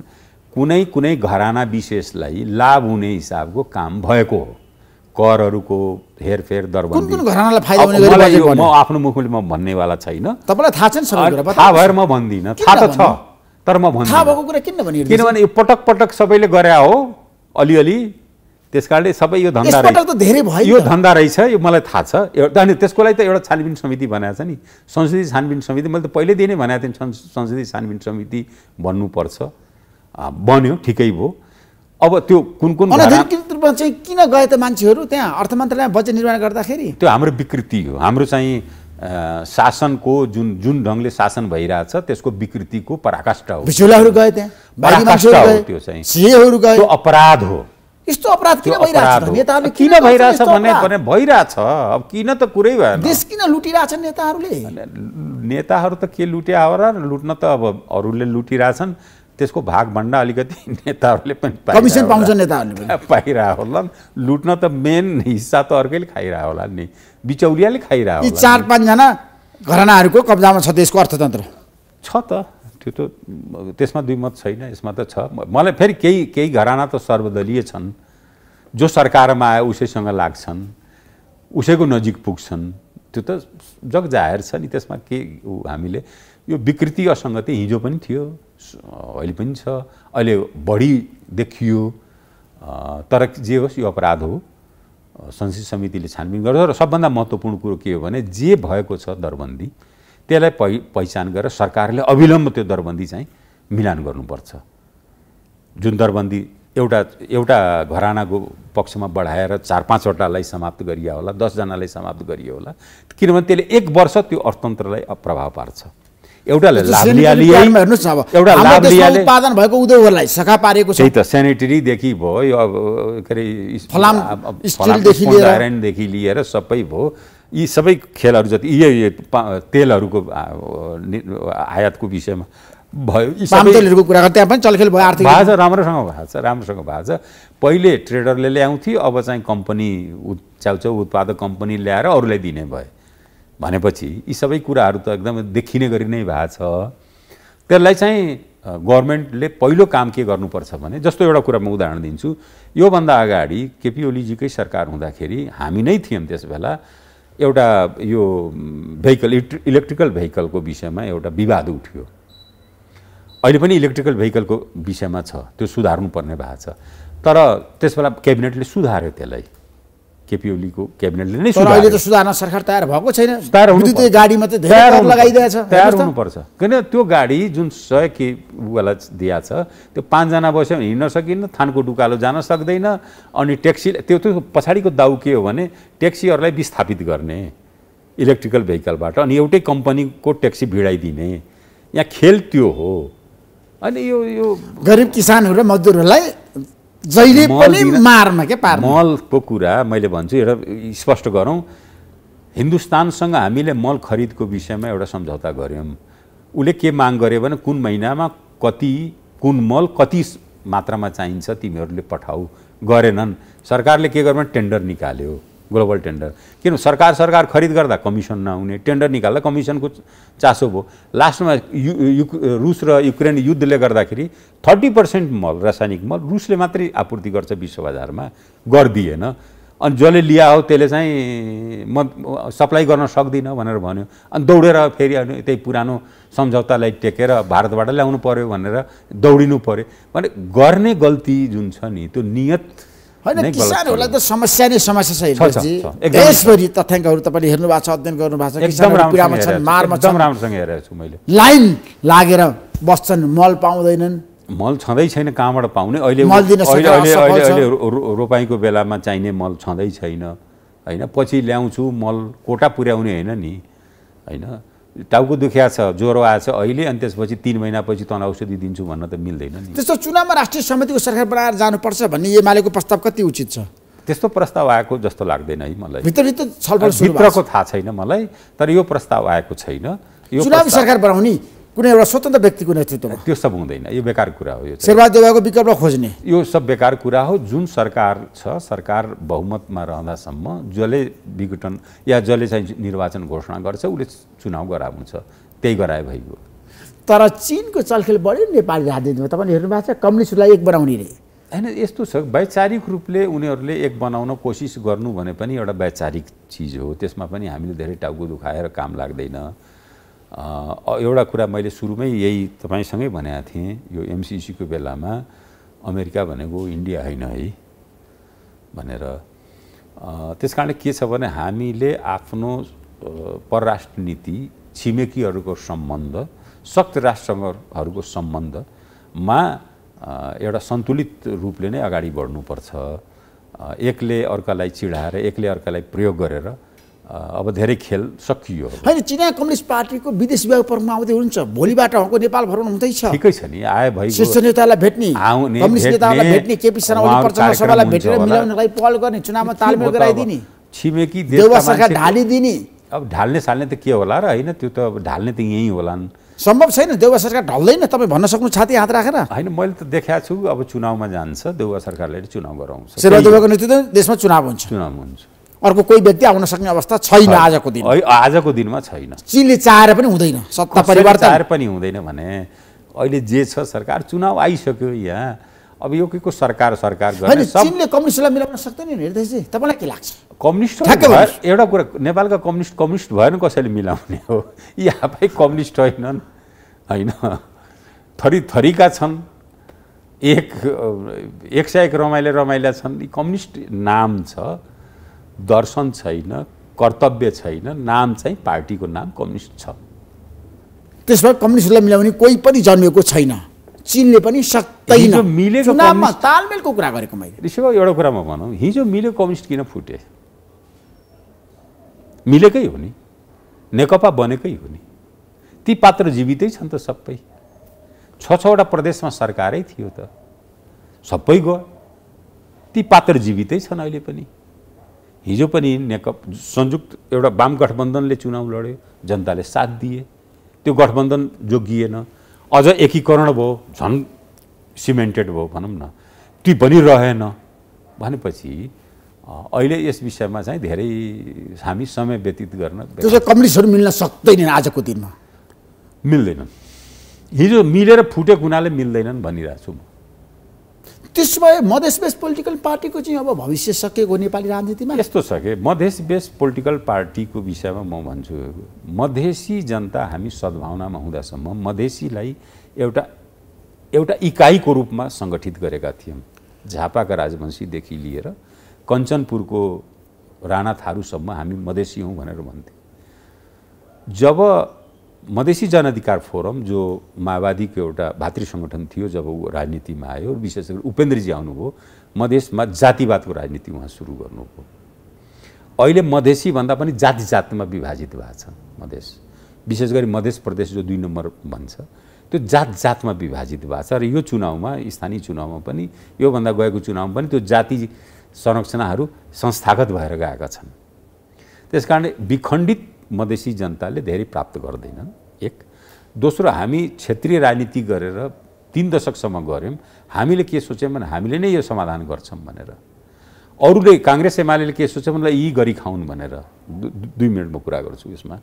कुनै कुनै घराना विशेषलाई लाभ हुने हिसाबको काम भएको हो करहरूको हेरफेर दरबन्दी म आफ्नो मुखले म भन्नेवाला छैन तपाईँलाई थाहा छैन थाहा भएर म भन्दिनँ थाहा त छ तर म भन्दिनँ किनभने यो पटक पटक सबैले गरे हो अलिअलि त्यस कारणले सबै यो धन्दा रहेछ यो धन्दा रहेछ यो मलाई थाहा छ एउटा अनि त्यसको लागि त एउटा छानबिन समिति बनाएको छ नि संसदीय छानबिन समिति मैले त पहिल्यैदेखि नै भनेको थिएँ संसदीय छानबिन समिति भन्नुपर्छ बन्यो ठिकै भयो अब त्यो कुन कुन रूपमा चाहिँ किन गए त मान्छेहरू त्यहाँ अर्थ मन्त्रालयमा बजेट निर्माण गर्दाखेरि त्यो हाम्रो विकृति हो हाम्रो चाहिँ शासनको जुन जुन ढङ्गले शासन भइरहेछ त्यसको विकृतिको पराकाष्ठ हो भिजुलाहरू गए त्यहाँ त्यो चाहिँ त्यो अपराध हो यस्तो अपराध किन भइरहेछ नेताहरूले किन भइरहेछ भने भने भइरहेछ अब किन त कुरै भएन देश किन लुटिरहेछन् नेताहरूले नेताहरू त के लुट्या हो र लुट्न त अब अरूले लुटिरहेछन् त्यसको भागभन्डा अलिकति [LAUGHS] नेताहरूले पनि कमिसन पाउँछ नेताहरूले [LAUGHS] पाइरह होला लुट्न त मेन हिस्सा त अर्कैले खाइरह होला नि बिचौलियाले खाइरह होला चार पाँचजना घरनाहरूको कब्जामा छ देशको अर्थतन्त्र छ त त्यो त त्यसमा दुई मत छैन यसमा त छ मलाई फेरि केही केही घराना त सर्वदलीय छन् जो सरकारमा आयो उसैसँग लाग्छन् उसैको नजिक पुग्छन् त्यो त जग जाहेर छ नि त्यसमा के हामीले यो विकृति असङ्गति हिजो पनि थियो अहिले पनि छ अहिले बढी देखियो तर जे होस् यो अपराध हो संसदीय समितिले छानबिन गर्छ र सबभन्दा महत्त्वपूर्ण कुरो के हो भने जे भएको छ दरबन्दी त्यसलाई पहि पहिचान गरेर सरकारले अविलम्ब त्यो दरबन्दी चाहिँ मिलान गर्नुपर्छ जुन दरबन्दी एउटा एउटा घरानाको पक्षमा बढाएर चार पाँचवटालाई समाप्त गरियो होला दसजनालाई समाप्त गरियो होला किनभने त्यसले एक वर्ष त्यो अर्थतन्त्रलाई प्रभाव पार्छ एउटा एउटा उत्पादन भएको उद्योगहरूलाई सखा पारेको छ त्यही त सेनेटरीदेखि भयो यो अब के अरे आइरनदेखि लिएर सबै भयो यी सबै खेलहरू जति यी तेलहरूको आयातको विषयमा भयो यी तेलहरूको कुरा गर्दा त्यहाँ पनि चलखेल भयो आर्थिक भएको छ राम्रोसँग भएको छ राम्रोसँग भएको छ पहिले ट्रेडरले ल्याउँथ्यो अब चाहिँ कम्पनी छेउछेउ उत्पादक कम्पनी ल्याएर अरूलाई दिने भयो भनेपछि यी सबै कुराहरू त एकदमै देखिने गरी नै भएको छ त्यसलाई चाहिँ गभर्मेन्टले पहिलो काम के गर्नुपर्छ भने जस्तो एउटा कुरा म उदाहरण दिन्छु योभन्दा अगाडि केपी ओलीजीकै सरकार हुँदाखेरि हामी नै थियौँ त्यस बेला एउटा यो भेहिकल इलेक्ट्रिकल भेहिकलको विषयमा एउटा विवाद उठ्यो अहिले पनि इलेक्ट्रिकल भेहिकलको विषयमा छ त्यो सुधार्नुपर्ने भएको छ तर त्यसबेला क्याबिनेटले सुधार्यो त्यसलाई केपी ओलीको क्याबिनेटले नै अहिले त सुधार्न सरकार तयार भएको छैन तयार त्यो गाडी मात्रै तयार लगाइदिएछ तयार हुनुपर्छ किन त्यो गाडी जुन सय के केवाला दिया छ त्यो पाँचजना बस्यो भने हिँड्न सकिन्न थानको डुकालो जान सक्दैन अनि ट्याक्सी त्यो त्यो पछाडिको दाउ के हो भने ट्याक्सीहरूलाई विस्थापित गर्ने इलेक्ट्रिकल भेहिकलबाट अनि एउटै कम्पनीको ट्याक्सी भिडाइदिने यहाँ खेल त्यो हो अनि यो यो गरिब किसानहरू र मजदुरहरूलाई जहिले पनि मार्न के पार्न मलको कुरा मैले भन्छु एउटा स्पष्ट गरौँ हिन्दुस्तानसँग हामीले मल खरिदको विषयमा एउटा सम्झौता गऱ्यौँ उसले के माग गर्यो भने कुन महिनामा कति कुन मल कति मात्रामा चाहिन्छ तिमीहरूले पठाऊ गरेनन् सरकारले के गर्यो भने टेन्डर निकाल्यो ग्लोबल टेन्डर किन सरकार सरकार खरिद गर्दा कमिसन नहुने टेन्डर निकाल्दा कमिसनको चासो भयो लास्टमा यु, यु रुस र युक्रेन युद्धले गर्दाखेरि थर्टी पर्सेन्ट मल रासायनिक मल रुसले मात्रै आपूर्ति गर्छ विश्व बजारमा गरिदिएन अनि जसले लिया हो त्यसले चाहिँ म सप्लाई गर्न सक्दिनँ भनेर भन्यो अनि दौडेर फेरि त्यही पुरानो सम्झौतालाई टेकेर भारतबाट ल्याउनु पऱ्यो भनेर दौडिनु पऱ्यो भने गर्ने गल्ती जुन छ नि त्यो नियत होइन किसानहरूलाई त समस्या नै समस्या छ हेर्नुहोस् देशभरि तथ्याङ्कहरू तपाईँले हेर्नु भएको छ अध्ययन गर्नु भएको छ पीडामा छन् मारमा छन् राम्रोसँग हेरेको छु मैले लाइन लागेर बस्छन् मल पाउँदैनन् मल छँदै छैन कहाँबाट पाउने अहिले अहिले रोपाइँको बेलामा चाहिने मल छँदै छैन होइन पछि ल्याउँछु मल कोटा पुर्याउने होइन नि होइन टाउको दुखिया छ ज्वरो आएछ अहिले अनि त्यसपछि तिन महिनापछि तन औषधि दिन्छु भन्न त मिल्दैन नि त्यस्तो चुनावमा राष्ट्रिय समितिको सरकार बनाएर जानुपर्छ भन्ने एमालेको प्रस्ताव कति उचित छ त्यस्तो प्रस्ताव आएको जस्तो लाग्दैन है मलाई भित्रभित्र छलफल भित्रको थाहा छैन मलाई तर यो प्रस्ताव आएको छैन यो चुनावी सरकार बनाउने कुनै एउटा स्वतन्त्र व्यक्तिको नेतृत्वमा त्यो सब हुँदैन यो बेकार कुरा हो यो शेरबहादुर विकल्प खोज्ने यो सब बेकार कुरा हो जुन सरकार छ सरकार बहुमतमा रहँदासम्म जसले विघटन या जसले चाहिँ निर्वाचन घोषणा गर्छ उसले चुनाव गरा हुन्छ त्यही गराए भइगयो तर चिनको चलखेल बढ्यो नेपाली राजनीतिमा तपाईँले हेर्नु भएको छ कम्युनिस्टलाई एक बनाउने होइन यस्तो छ वैचारिक रूपले उनीहरूले एक बनाउन कोसिस गर्नु भने पनि एउटा वैचारिक चिज हो त्यसमा पनि हामीले धेरै टाउको दुखाएर काम लाग्दैन एउटा कुरा मैले सुरुमै यही तपाईँसँगै भनेको थिएँ यो एमसिसीको बेलामा अमेरिका भनेको इन्डिया होइन है भनेर त्यस कारणले के छ भने हामीले आफ्नो परराष्ट्र नीति छिमेकीहरूको सम्बन्ध शक्त राष्ट्रहरूको सम्बन्धमा एउटा सन्तुलित रूपले नै अगाडि बढ्नुपर्छ एकले अर्कालाई चिढाएर एकले अर्कालाई प्रयोग गरेर अब धेरै खेल सकियो होइन चिनिया कम्युनिस्ट पार्टीको विदेश विभाग प्रमुख आउँदै हुनुहुन्छ भोलिबाट उहाँको नेपाल भ्रमण हुँदैछ ठिकै छ नि आए भइ शीर्ष नेतालाई भेट्ने कम्युनिस्ट नेतालाई भेट्ने केपी शर्मा ओली सभालाई भेटेर मिलाउनलाई लागि पहल गर्ने चुनावमा तालमेल गराइदिने छिमेकी सरकार ढालिदिने अब ढाल्ने साल्ने त के होला र होइन त्यो त अब ढाल्ने त यहीँ होलान् सम्भव छैन देउवा सरकार ढल्दैन तपाईँ भन्न सक्नु छाती हात राखेर होइन मैले त देखाएको छु अब चुनावमा जान्छ देउवा सरकारले चुनाव गराउँछ नेतृत्व देशमा चुनाव हुन्छ चुनाव हुन्छ अर्को कोही व्यक्ति आउन सक्ने अवस्था छैन आजको दिन आजको दिनमा छैन चिनले चाहेर पनि हुँदैन सत्ता परिवर्तन चाहेर पनि हुँदैन भने अहिले जे छ सरकार चुनाव आइसक्यो यहाँ अब यो के को सरकार सरकार गर्ने चिनले कम्युनिस्टलाई मिलाउन सक्दैन नि हेर्दैछ तपाईँलाई के लाग्छ कम्युनिस्ट एउटा कुरा नेपालका कम्युनिस्ट कम्युनिस्ट भएन कसैले मिलाउने हो [LAUGHS] यी आफै कम्युनिस्ट होइनन् होइन थरी थरीका छन् एक एक सय एक रमाइला रमाइला छन् यी कम्युनिस्ट नाम छ दर्शन छैन कर्तव्य छैन नाम चाहिँ पार्टीको नाम कम्युनिस्ट छ त्यसमा कम्युनिस्टलाई मिलाउने कोही पनि जन्मेको छैन चिनले पनि सक्दैन मिलेको तालमेलको कुरा गरेको मैले ऋषिभाउ एउटा कुरा म भनौँ हिजो मिल्यो कम्युनिस्ट किन फुटे मिलेकै हो नि नेकपा बनेकै हो नि ती पात्र जीवितै छन् त सबै छ छवटा प्रदेशमा सरकारै थियो त सबै गयो ती पात्र जीवितै छन् अहिले पनि हिजो पनि नेकप संयुक्त एउटा वाम गठबन्धनले चुनाव लड्यो जनताले साथ दिए त्यो गठबन्धन जोगिएन अझ एकीकरण भयो झन् सिमेन्टेड भयो भनौँ न ती पनि रहेन भनेपछि अहिले यस विषयमा चाहिँ धेरै हामी समय व्यतीत गर्न कम्युनिस्टहरू मिल्न सक्दैनन् आजको दिनमा मिल्दैनन् हिजो मिलेर फुटेको हुनाले मिल्दैनन् भनिरहेको छु म त्यसो भए मधेस बेस पोलिटिकल पार्टीको चाहिँ अब भविष्य सकिएको नेपाली राजनीतिमा यस्तो छ कि मधेस बेस पोलिटिकल पार्टीको विषयमा म भन्छु मधेसी जनता हामी सद्भावनामा हुँदासम्म मधेसीलाई एउटा एउटा इकाइको रूपमा सङ्गठित गरेका थियौँ झापाका राजवंशीदेखि लिएर कञ्चनपुरको राणा थारूसम्म हामी मधेसी हौँ भनेर भन्थ्यौँ जब मधेसी जनअधिकार फोरम जो माओवादीको एउटा भातृ सङ्गठन थियो जब ऊ राजनीतिमा आयो विशेष गरी उपेन्द्रजी आउनुभयो मधेसमा जातिवादको राजनीति उहाँ सुरु गर्नुभयो अहिले मधेसी भन्दा पनि जाति जातमा विभाजित भएको छ मधेस विशेष गरी मधेस प्रदेश जो दुई नम्बर भन्छ त्यो जात जातमा विभाजित भएको छ र यो चुनावमा स्थानीय चुनावमा पनि योभन्दा गएको चुनावमा पनि त्यो जाति संरचनाहरू संस्थागत भएर गएका छन् त्यस कारणले विखण्डित मधेसी जनताले धेरै प्राप्त गर्दैनन् एक दोस्रो हामी क्षेत्रीय राजनीति गरेर तिन दशकसम्म गऱ्यौँ हामीले के सोच्यौँ भने हामीले नै यो समाधान गर्छौँ भनेर अरूले काङ्ग्रेस एमाले के सोच्यो भने यी गरी खाउन् भनेर दुई मिनटमा कुरा गर्छु यसमा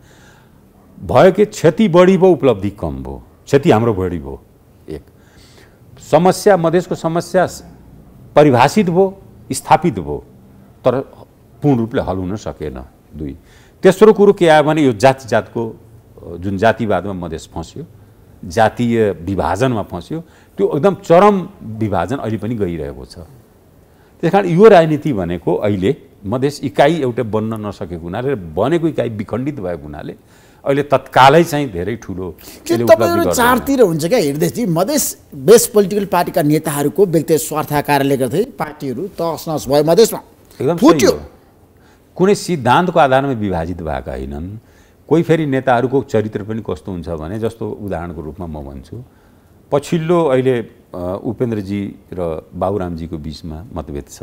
भयो कि क्षति बढी भयो उपलब्धि कम भयो क्षति हाम्रो बढी भयो एक समस्या मधेसको समस्या परिभाषित भयो स्थापित भयो तर पूर्ण रूपले हल हुन सकेन दुई तेस्रो कुरो के आयो भने यो जाति जातको जुन जातिवादमा मधेस फस्यो जातीय विभाजनमा फस्यो त्यो एकदम चरम विभाजन अहिले पनि गइरहेको छ त्यस कारण यो राजनीति भनेको अहिले मधेस इकाइ एउटा बन्न नसकेको हुनाले बनेको इकाइ विखण्डित भएको हुनाले अहिले तत्कालै चाहिँ धेरै ठुलो तपाईँहरू चारतिर हुन्छ क्या हेर्दैछ मधेस बेस्ट पोलिटिकल पार्टीका नेताहरूको व्यक्तिगत स्वार्थ कारणले गर्दै पार्टीहरू तहस नहस भयो मधेसमा फुट्यो कुनै सिद्धान्तको आधारमा विभाजित भएका होइनन् कोही फेरि नेताहरूको चरित्र पनि कस्तो हुन्छ भने जस्तो उदाहरणको रूपमा म भन्छु पछिल्लो अहिले उपेन्द्रजी र बाबुरामजीको बिचमा मतभेद छ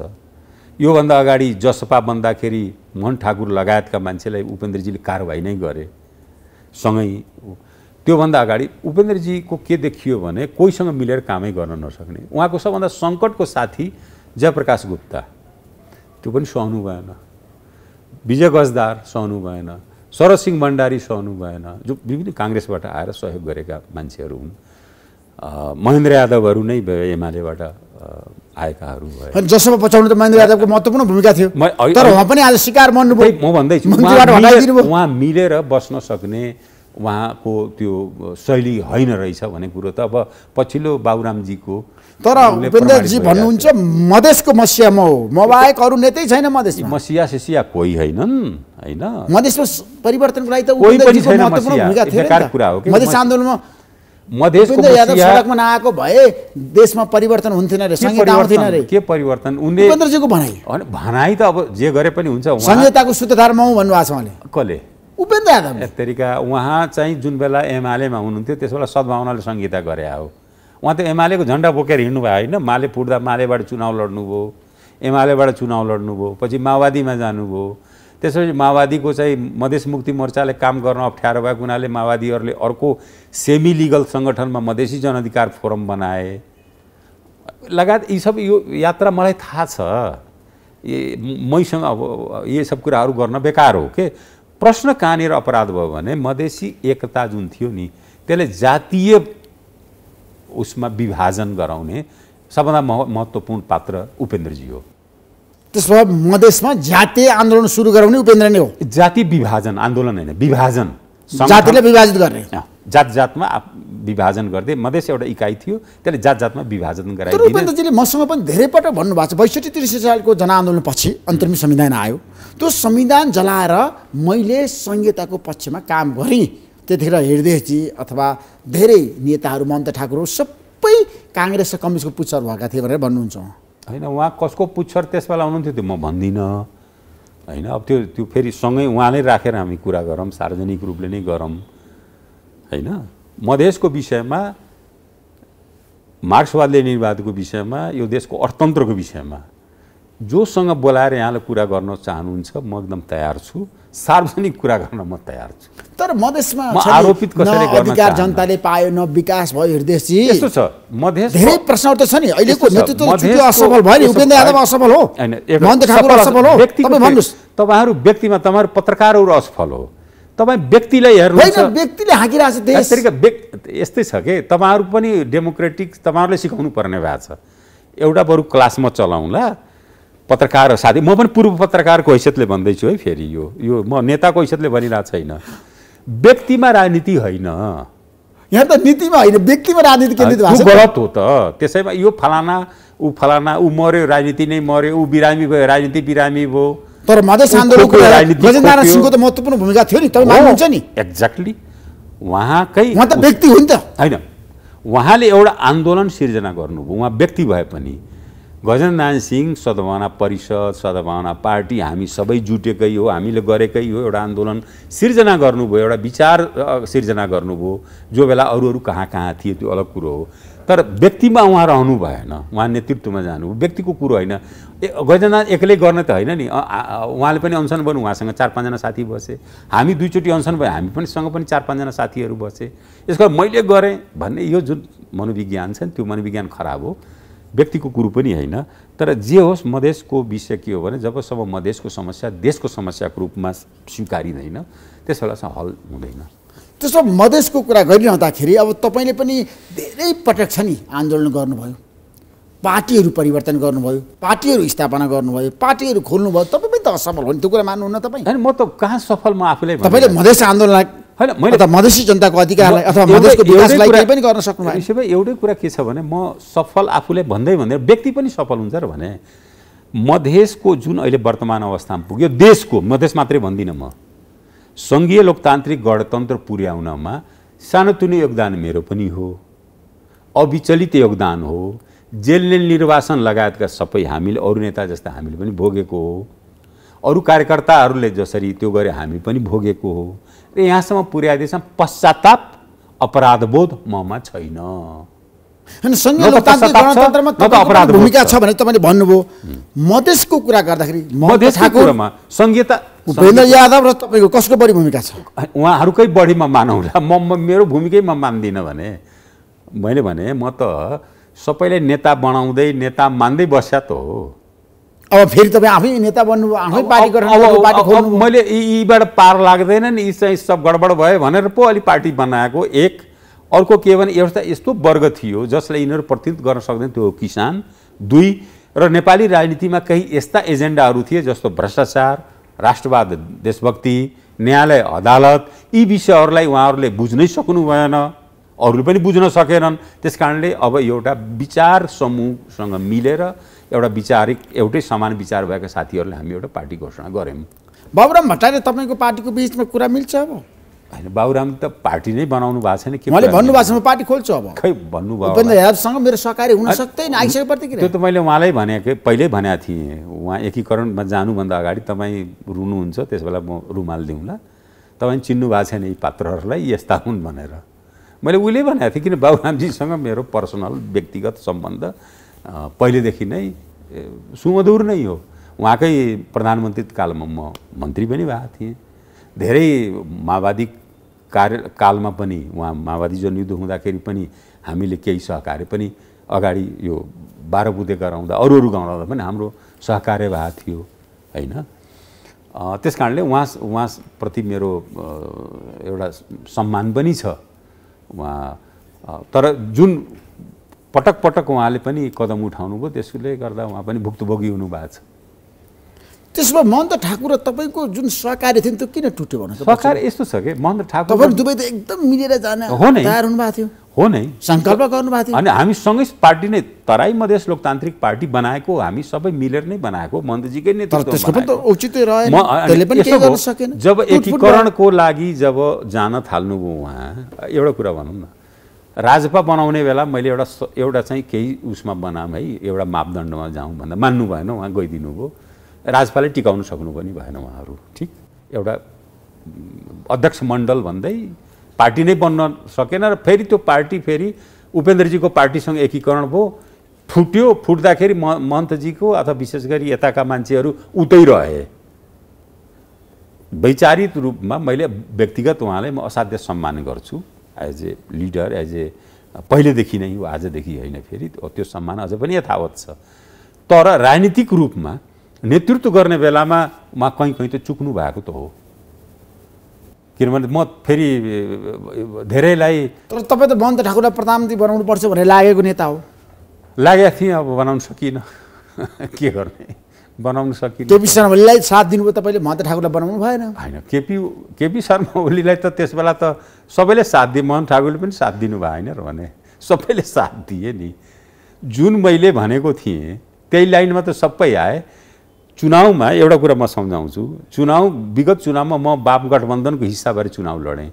योभन्दा अगाडि जसपा बन्दाखेरि मोहन ठाकुर लगायतका मान्छेलाई उपेन्द्रजीले कारवाही नै गरे सँगै त्योभन्दा अगाडि उपेन्द्रजीको के देखियो भने कोहीसँग मिलेर कामै गर्न नसक्ने उहाँको सबभन्दा सङ्कटको साथी जयप्रकाश गुप्ता त्यो पनि सुहाउनु भएन विजय गजदार सहनु भएन शरद सिंह भण्डारी सहनु भएन जो विभिन्न काङ्ग्रेसबाट आएर सहयोग गरेका मान्छेहरू हुन् महेन्द्र यादवहरू नै भयो एमालेबाट आएकाहरू भयो जसमा पछाउनु त महेन्द्र यादवको महत्त्वपूर्ण भूमिका थियो तर उहाँ पनि आज सिकार बन्नुभयो म भन्दैछु उहाँ मिलेर बस्न सक्ने उहाँको त्यो शैली होइन रहेछ भन्ने कुरो त अब पछिल्लो बाबुरामजीको तर उपेन्द्रजी भन्नुहुन्छ मधेसको मसिया म हो म बाहेक अरू नेतै छैन मधेस मसिया सेसिया कोही होइनन् होइन मधेसमा परिवर्तनको लागि त कोही पनि छैन बेकार कुरा हो मधेस आन्दोलनमा मधेसको यादव सडकमा नआएको भए देशमा परिवर्तन हुन्थेन रे संहिता आउँथेन रे के परिवर्तन उनले उपेन्द्रजीको भनाइ भनाइ त अब जे गरे पनि हुन्छ संहिताको सूत्रधार म हुँ भन्नुभएको छ उहाँले कसले उपेन्द्र यादव तरिका उहाँ चाहिँ जुन बेला एमालेमा हुनुहुन्थ्यो त्यस बेला सद्भावनाले सङ्गीता गरे हो उहाँ त एमालेको झन्डा बोकेर हिँड्नु भयो होइन माले फुट्दा मालेबाट चुनाव लड्नुभयो एमालेबाट चुनाव लड्नुभयो पछि माओवादीमा जानुभयो त्यसपछि माओवादीको चाहिँ मधेस मुक्ति मोर्चाले काम गर्न अप्ठ्यारो भएको हुनाले माओवादीहरूले अर्को सेमी लिगल सङ्गठनमा मधेसी जनअधिकार फोरम बनाए लगायत यी सब यो यात्रा मलाई थाहा छ मैसँग अब यी सब कुराहरू गर्न बेकार हो के प्रश्न कहाँनिर अपराध भयो भने मधेसी एकता जुन थियो नि त्यसले जातीय उसमा विभाजन गराउने सबभन्दा महत्त्वपूर्ण पात्र उपेन्द्रजी हो त्यसो भए मधेसमा जातीय आन्दोलन सुरु गराउने उपेन्द्र नै हो जाति विभाजन आन्दोलन होइन विभाजन जातिले विभाजित गर्ने जात जातमा विभाजन गर्दै मधेस एउटा इकाइ थियो त्यसले जात जातमा विभाजन गरायो मसँग पनि धेरै पटक भन्नुभएको छ बैसठी त्रिसठी सालको जनआन्दोलन पछि अन्तरिम संविधान आयो त्यो संविधान जलाएर मैले संहिताको पक्षमा काम गरेँ त्यतिखेर हृदयजी अथवा धेरै नेताहरू ममता ठाकुर सबै काङ्ग्रेस र कम्युनिस्टको पुच्छर भएका थिए भनेर भन्नुहुन्छ होइन उहाँ कसको पुच्छर त्यस बेला हुनुहुन्थ्यो त्यो म भन्दिनँ होइन अब त्यो त्यो फेरि सँगै उहाँले राखेर हामी कुरा गरौँ सार्वजनिक रूपले नै गरौँ होइन मधेसको विषयमा मार्क्सवादले निर्वादको विषयमा यो देशको अर्थतन्त्रको विषयमा जोसँग बोलाएर यहाँले कुरा गर्न चाहनुहुन्छ म एकदम तयार छु सार्वजनिक कुरा गर्न म तयार छु तर मधेसमा आरोपित कसरी अधिकार जनताले पायो न विकास भयो हृदयजी यस्तो छ मधेस धेरै प्रश्न त छ नि अहिलेको नेतृत्व असफल भयो नि उपेन्द्र यादव असफल हो होइन तपाईँहरू व्यक्तिमा तपाईँहरू पत्रकारहरू असफल हो तपाईँ व्यक्तिलाई हेर्नुहुन्छ व्यक्तिले हाँकिरहेको छ यस तरिका यस्तै छ कि तपाईँहरू पनि डेमोक्रेटिक तपाईँहरूले सिकाउनु पर्ने भएको छ एउटा बरु क्लासमा चलाउँला पत्रकार साथी म पनि पूर्व पत्रकारको हैसियतले भन्दैछु है फेरि यो यो म नेताको हैसियतले भनिरहेको छैन व्यक्तिमा राजनीति होइन यहाँ त नीतिमा होइन व्यक्तिमा राजनीति केन्द्रित भएको गलत हो त त्यसैमा यो फलाना ऊ फलाना ऊ मऱ्यो राजनीति नै मऱ्यो ऊ बिरामी भयो राजनीति बिरामी भयो तर मधेस आन्दोलनको गजेन्द्रनारायण सिंहको त महत्त्वपूर्ण भूमिका थियो नि तर मान्नुहुन्छ नि एक्ज्याक्टली उहाँकै उहाँ त व्यक्ति हो नि त होइन उहाँले एउटा आन्दोलन सिर्जना गर्नुभयो उहाँ व्यक्ति भए पनि गजेन्द्रनारायण सिंह सद्भावना परिषद सद्भावना पार्टी हामी सबै जुटेकै हो हामीले गरेकै हो एउटा आन्दोलन सिर्जना गर्नुभयो एउटा विचार सिर्जना गर्नुभयो जो बेला अरू अरू कहाँ कहाँ थिए त्यो अलग कुरो हो तर व्यक्तिमा उहाँ रहनु भएन उहाँ नेतृत्वमा जानु व्यक्तिको कुरो होइन गजना एक्लै गर्ने त होइन नि उहाँले पनि अनसन भयो उहाँसँग चार पाँचजना साथी बसे हामी दुईचोटि अनसन भयो हामी पनि सँग पनि चार पाँचजना साथीहरू बसे यसको मैले गरेँ भन्ने यो जुन मनोविज्ञान छ नि त्यो मनोविज्ञान खराब हो व्यक्तिको कुरो पनि होइन तर जे होस् मधेसको विषय के हो भने जबसम्म मधेसको समस्या देशको समस्याको रूपमा स्वीकारिँदैन चाहिँ हल हुँदैन त्यसो मधेसको कुरा गरिरहँदाखेरि अब तपाईँले पनि धेरै पटक छ नि आन्दोलन गर्नुभयो पार्टीहरू परिवर्तन गर्नुभयो पार्टीहरू स्थापना गर्नुभयो पार्टीहरू खोल्नुभयो तपाईँ पनि त असफल हो नि त्यो कुरा मान्नुहुन्न तपाईँ होइन म त कहाँ सफल म आफूले तपाईँले मधेस आन्दोलनलाई होइन मैले त मधेसी जनताको अधिकारलाई अथवा मधेसको विकासलाई पनि गर्न सक्नु सक्नुभयो एउटै कुरा के छ भने म सफल आफूले भन्दै भन्दै व्यक्ति पनि सफल हुन्छ र भने मधेसको जुन अहिले वर्तमान अवस्थामा पुग्यो देशको मधेस मात्रै भन्दिनँ म सङ्घीय लोकतान्त्रिक गणतन्त्र पुर्याउनमा सानोतिनो योगदान मेरो पनि हो अविचलित योगदान हो जेल निर्वासन लगायतका सबै हामीले अरू नेता जस्ता हामीले पनि भोगेको हो अरू कार्यकर्ताहरूले जसरी त्यो गरे हामी पनि भोगेको हो र यहाँसम्म पुर्याइदिएछ पश्चाताप अपराधबोध ममा छैन होइन सङ्घीय लोकतान्त्रिक गणतन्त्रमा तपाईँको भूमिका छ भने तपाईँले भन्नुभयो मधेसको कुरा गर्दाखेरि सङ्घीयता भूपेन्द्र यादव र तपाईँको कसको बढी भूमिका छ उहाँहरूकै बढीमा मानौँला म मेरो भूमिकैमा मान्दिनँ भने मैले भने म त सबैले नेता बनाउँदै नेता मान्दै बस्या त हो अब फेरि तपाईँ आफै नेता बन्नुभयो आफै पार्टी मैले यीबाट पार लाग्दैन नि यी चाहिँ सब गडबड भयो भनेर पो अलि पार्टी बनाएको एक अर्को के भने एउटा यस्तो वर्ग थियो जसले यिनीहरू प्रतिनिधित्व गर्न सक्दैन त्यो किसान दुई र नेपाली राजनीतिमा केही यस्ता एजेन्डाहरू थिए जस्तो भ्रष्टाचार राष्ट्रवाद देशभक्ति न्यायालय अदालत यी विषयहरूलाई उहाँहरूले बुझ्नै सक्नु भएन अरूले पनि बुझ्न सकेनन् त्यस कारणले अब एउटा विचार समूहसँग मिलेर एउटा विचारिक एउटै समान विचार भएका साथीहरूले हामी एउटा पार्टी घोषणा गऱ्यौँ बाबुराम भट्टराई तपाईँको पार्टीको बिचमा कुरा मिल्छ अब होइन बाबुराम त पार्टी नै बनाउनु भएको छैन कि मैले भन्नुभएको छ म पार्टी खोल्छु अब खै भन्नुभयो उपेन्द्र यादवसँग मेरो सहकारी हुन सक्दैन आइसक्यो प्रतिक्रिया त्यो त मैले उहाँलाई भनेको पहिल्यै भनेको थिएँ उहाँ एकीकरणमा जानुभन्दा अगाडि तपाईँ रुनुहुन्छ त्यस बेला म रुमाल दिउँला तपाईँ चिन्नु भएको छैन यी पात्रहरूलाई यस्ता हुन् भनेर मैले उहिले भनेको थिएँ किन बाबुरामजीसँग मेरो पर्सनल व्यक्तिगत सम्बन्ध पहिलेदेखि नै सुमधुर नै हो उहाँकै प्रधानमन्त्री कालमा म मन्त्री पनि भएको थिएँ धेरै माओवादी कार्यकालमा पनि उहाँ माओवादी जनयुद्ध हुँदाखेरि पनि हामीले केही सहकार्य पनि अगाडि यो बाह्र बुधे गराउँदा अरू अरू गराउँदा पनि हाम्रो सहकार्य भएको थियो होइन त्यस कारणले उहाँ उहाँप्रति मेरो एउटा सम्मान पनि छ उहाँ तर जुन पटक पटक उहाँले पनि कदम उठाउनुभयो त्यसले गर्दा उहाँ पनि भुक्तभोगी हुनुभएको छ त्यसो भए महन्त ठाकुर र तपाईँको जुन सहकार्य थियो नि त्यो किन टुट्यो भन्नु सहकार्य यस्तो छ कि महन्त ठाकुर तपाईँ दुवै त एकदम मिलेर जाने हो नै तयार हुनुभएको थियो हो नै सङ्कल्प गर्नुभएको थियो अनि हामी सँगै पार्टी नै तराई मधेस लोकतान्त्रिक पार्टी बनाएको हामी सबै मिलेर नै बनाएको मन्त्रीजीकै नेतृत्व जब एकीकरणको लागि जब जान थाल्नुभयो उहाँ एउटा कुरा भनौँ न राजपा बनाउने बेला मैले एउटा एउटा चाहिँ केही उसमा बनाऊँ है एउटा मापदण्डमा जाउँ भन्दा मान्नु भएन उहाँ गइदिनु भयो राजपालै टिकाउन सक्नु पनि भएन उहाँहरू ठिक एउटा अध्यक्ष मण्डल भन्दै पार्टी नै बन्न सकेन र फेरि त्यो पार्टी फेरि उपेन्द्रजीको पार्टीसँग एकीकरण भयो फुट्यो फुट्दाखेरि म मन्तजीको अथवा विशेष गरी यताका मान्छेहरू उतै रहे वैचारिक रूपमा मैले व्यक्तिगत उहाँलाई म असाध्य सम्मान गर्छु as a leader as a पहिलेदेखि नै हो आजदेखि होइन फेरि त्यो सम्मान अझ पनि यथावत छ तर राजनीतिक रूपमा नेतृत्व गर्ने बेलामा उहाँ कहीँ कहीँ त चुक्नु भएको त हो किनभने म फेरि धेरैलाई तर तपाईँ त महन्त ठाकुरलाई प्रधानमन्त्री बनाउनु पर्छ भनेर लागेको नेता हो लागेको थिएँ अब बनाउन सकिनँ [LAUGHS] के गर्ने बनाउन सकिनँ केपी शर्मा ओलीलाई साथ दिनुभयो तपाईँले महन्त ठाकुरलाई बनाउनु भएन होइन केपी केपी शर्मा ओलीलाई त त्यस बेला त सबैले साथ दिए महन्त ठाकुरले पनि साथ दिनुभयो होइन र भने सबैले साथ दिए नि जुन मैले भनेको थिएँ त्यही लाइनमा त सबै आएँ चुनावमा एउटा कुरा म सम्झाउँछु चुनाव विगत चुनावमा म बाप गठबन्धनको हिस्सा भएर चुनाव लडेँ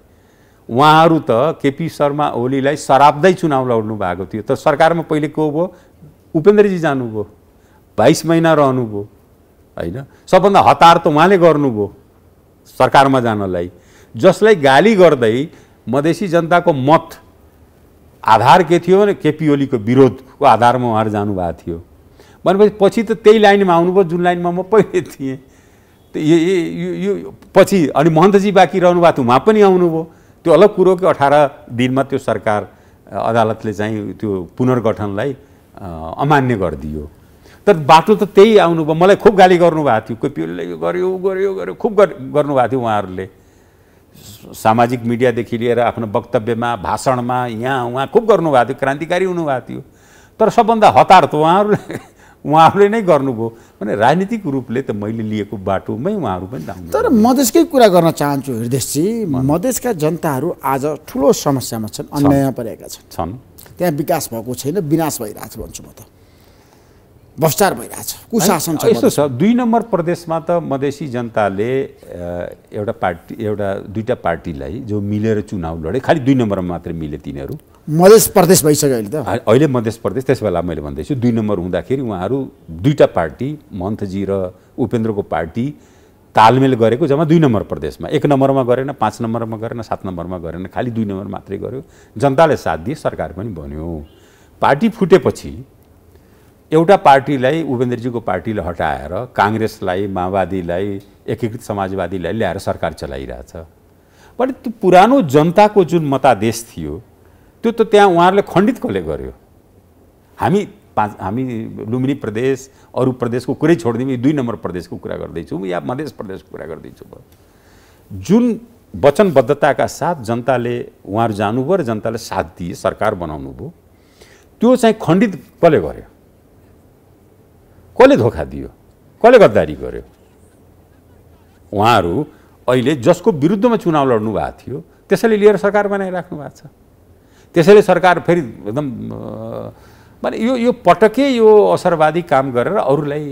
उहाँहरू त केपी शर्मा ओलीलाई सराप्दै चुनाव लड्नु भएको थियो तर सरकारमा पहिले को भयो उपेन्द्रजी जानुभयो बाइस महिना रहनुभयो होइन सबभन्दा हतार त उहाँले गर्नुभयो सरकारमा जानलाई जसलाई गाली गर्दै मधेसी जनताको मत आधार के थियो भने केपी ओलीको विरोधको आधारमा उहाँहरू जानुभएको थियो भनेपछि पछि त त्यही लाइनमा आउनुभयो जुन लाइनमा म पहिले थिएँ यो यो पछि अनि महन्तजी बाँकी रहनु भएको थियो उहाँ पनि आउनुभयो त्यो अलग कुरो कि अठार दिनमा त्यो सरकार अदालतले चाहिँ त्यो पुनर्गठनलाई अमान्य गरिदियो तर बाटो त त्यही आउनुभयो मलाई खुब गाली गर्नुभएको थियो कोही पिउले गर्यो गर्यो गर्यो खुब गर्नुभएको थियो उहाँहरूले सामाजिक मिडियादेखि लिएर आफ्नो वक्तव्यमा भाषणमा यहाँ उहाँ खुब गर्नुभएको थियो क्रान्तिकारी हुनुभएको थियो तर सबभन्दा हतार त उहाँहरूले उहाँहरूले नै गर्नुभयो भने राजनीतिक रूपले त मैले लिएको बाटोमै उहाँहरू पनि जाउँ तर मधेसकै कुरा गर्न चाहन्छु हृदयजी मधेसका जनताहरू आज ठुलो समस्यामा छन् अन्यायमा परेका छन् छन् त्यहाँ विकास भएको छैन विनाश भइरहेको छ भन्छु म त भ्रष्टाचार भइरहेछ कुशासन छ यस्तो छ दुई नम्बर प्रदेशमा त मधेसी जनताले एउटा पार्टी एउटा दुईवटा पार्टीलाई जो मिलेर चुनाव लडे खालि दुई नम्बरमा मात्रै मिले तिनीहरू मधेस प्रदेश भइसक्यो अहिले त अहिले मधेस प्रदेश त्यस बेला मैले भन्दैछु दुई नम्बर हुँदाखेरि उहाँहरू दुईवटा पार्टी मन्थजी र उपेन्द्रको पार्टी तालमेल गरेको जम्मा दुई नम्बर प्रदेशमा एक नम्बरमा गरेन पाँच नम्बरमा गरेन सात नम्बरमा गरेन खालि दुई नम्बर मात्रै गर्यो जनताले साथ दिए सरकार पनि बन्यो पार्टी फुटेपछि एउटा पार्टीलाई उपेन्द्रजीको पार्टीले हटाएर काङ्ग्रेसलाई माओवादीलाई एकीकृत समाजवादीलाई ल्याएर सरकार चलाइरहेछ भने त्यो पुरानो जनताको जुन मतादेश थियो त्यो त त्यहाँ उहाँहरूले खण्डित कसले गर्यो हामी पाँच हामी लुम्बिनी प्रदेश अरू प्रदेशको कुरै छोडिदिउँ दुई नम्बर प्रदेशको कुरा गर्दैछौँ या मध्य प्रदेशको कुरा गर्दैछौँ जुन वचनबद्धताका साथ जनताले उहाँहरू जानुभयो र जनताले साथ दिए सरकार बनाउनु भयो त्यो चाहिँ खण्डित कसले गर्यो कसले धोका दियो कसले गद्दारी गर्यो उहाँहरू अहिले जसको विरुद्धमा चुनाव लड्नु भएको थियो त्यसैले लिएर सरकार बनाइराख्नु भएको छ त्यसैले सरकार फेरि एकदम माने यो यो पटकै यो असरवादी काम गरेर अरूलाई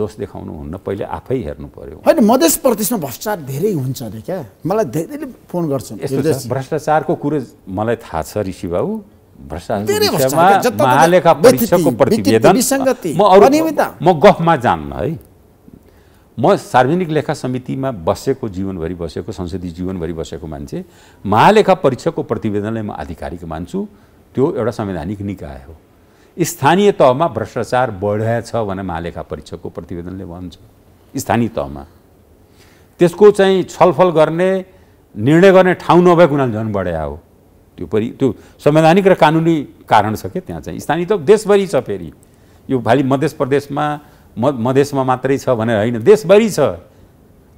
दोष देखाउनु हुन्न पहिले आफै हेर्नु पर्यो होइन मधेस प्रदेशमा भ्रष्टाचार धेरै हुन्छ अरे क्या मलाई धेरैले फोन गर्छन् भ्रष्टाचारको कुरो मलाई थाहा छ ऋषि महालेखा म गफमा जान्न है म सार्वजनिक लेखा समितिमा बसेको जीवनभरि बसेको संसदीय जीवनभरि बसेको मान्छे महालेखा परीक्षकको प्रतिवेदनलाई म आधिकारिक मान्छु त्यो एउटा संवैधानिक निकाय हो स्थानीय तहमा भ्रष्टाचार बढेछ भनेर महालेखा परीक्षकको प्रतिवेदनले भन्छ स्थानीय तहमा त्यसको चाहिँ छलफल गर्ने निर्णय गर्ने ठाउँ नभएको हुनाले झन् बढ्या हो त्यो परि त्यो संवैधानिक र कानुनी कारण छ क्या त्यहाँ चाहिँ स्थानीय त देशभरि छ फेरि यो भालि मध्य प्रदेशमा म मधेसमा मात्रै छ भनेर होइन देशभरि छ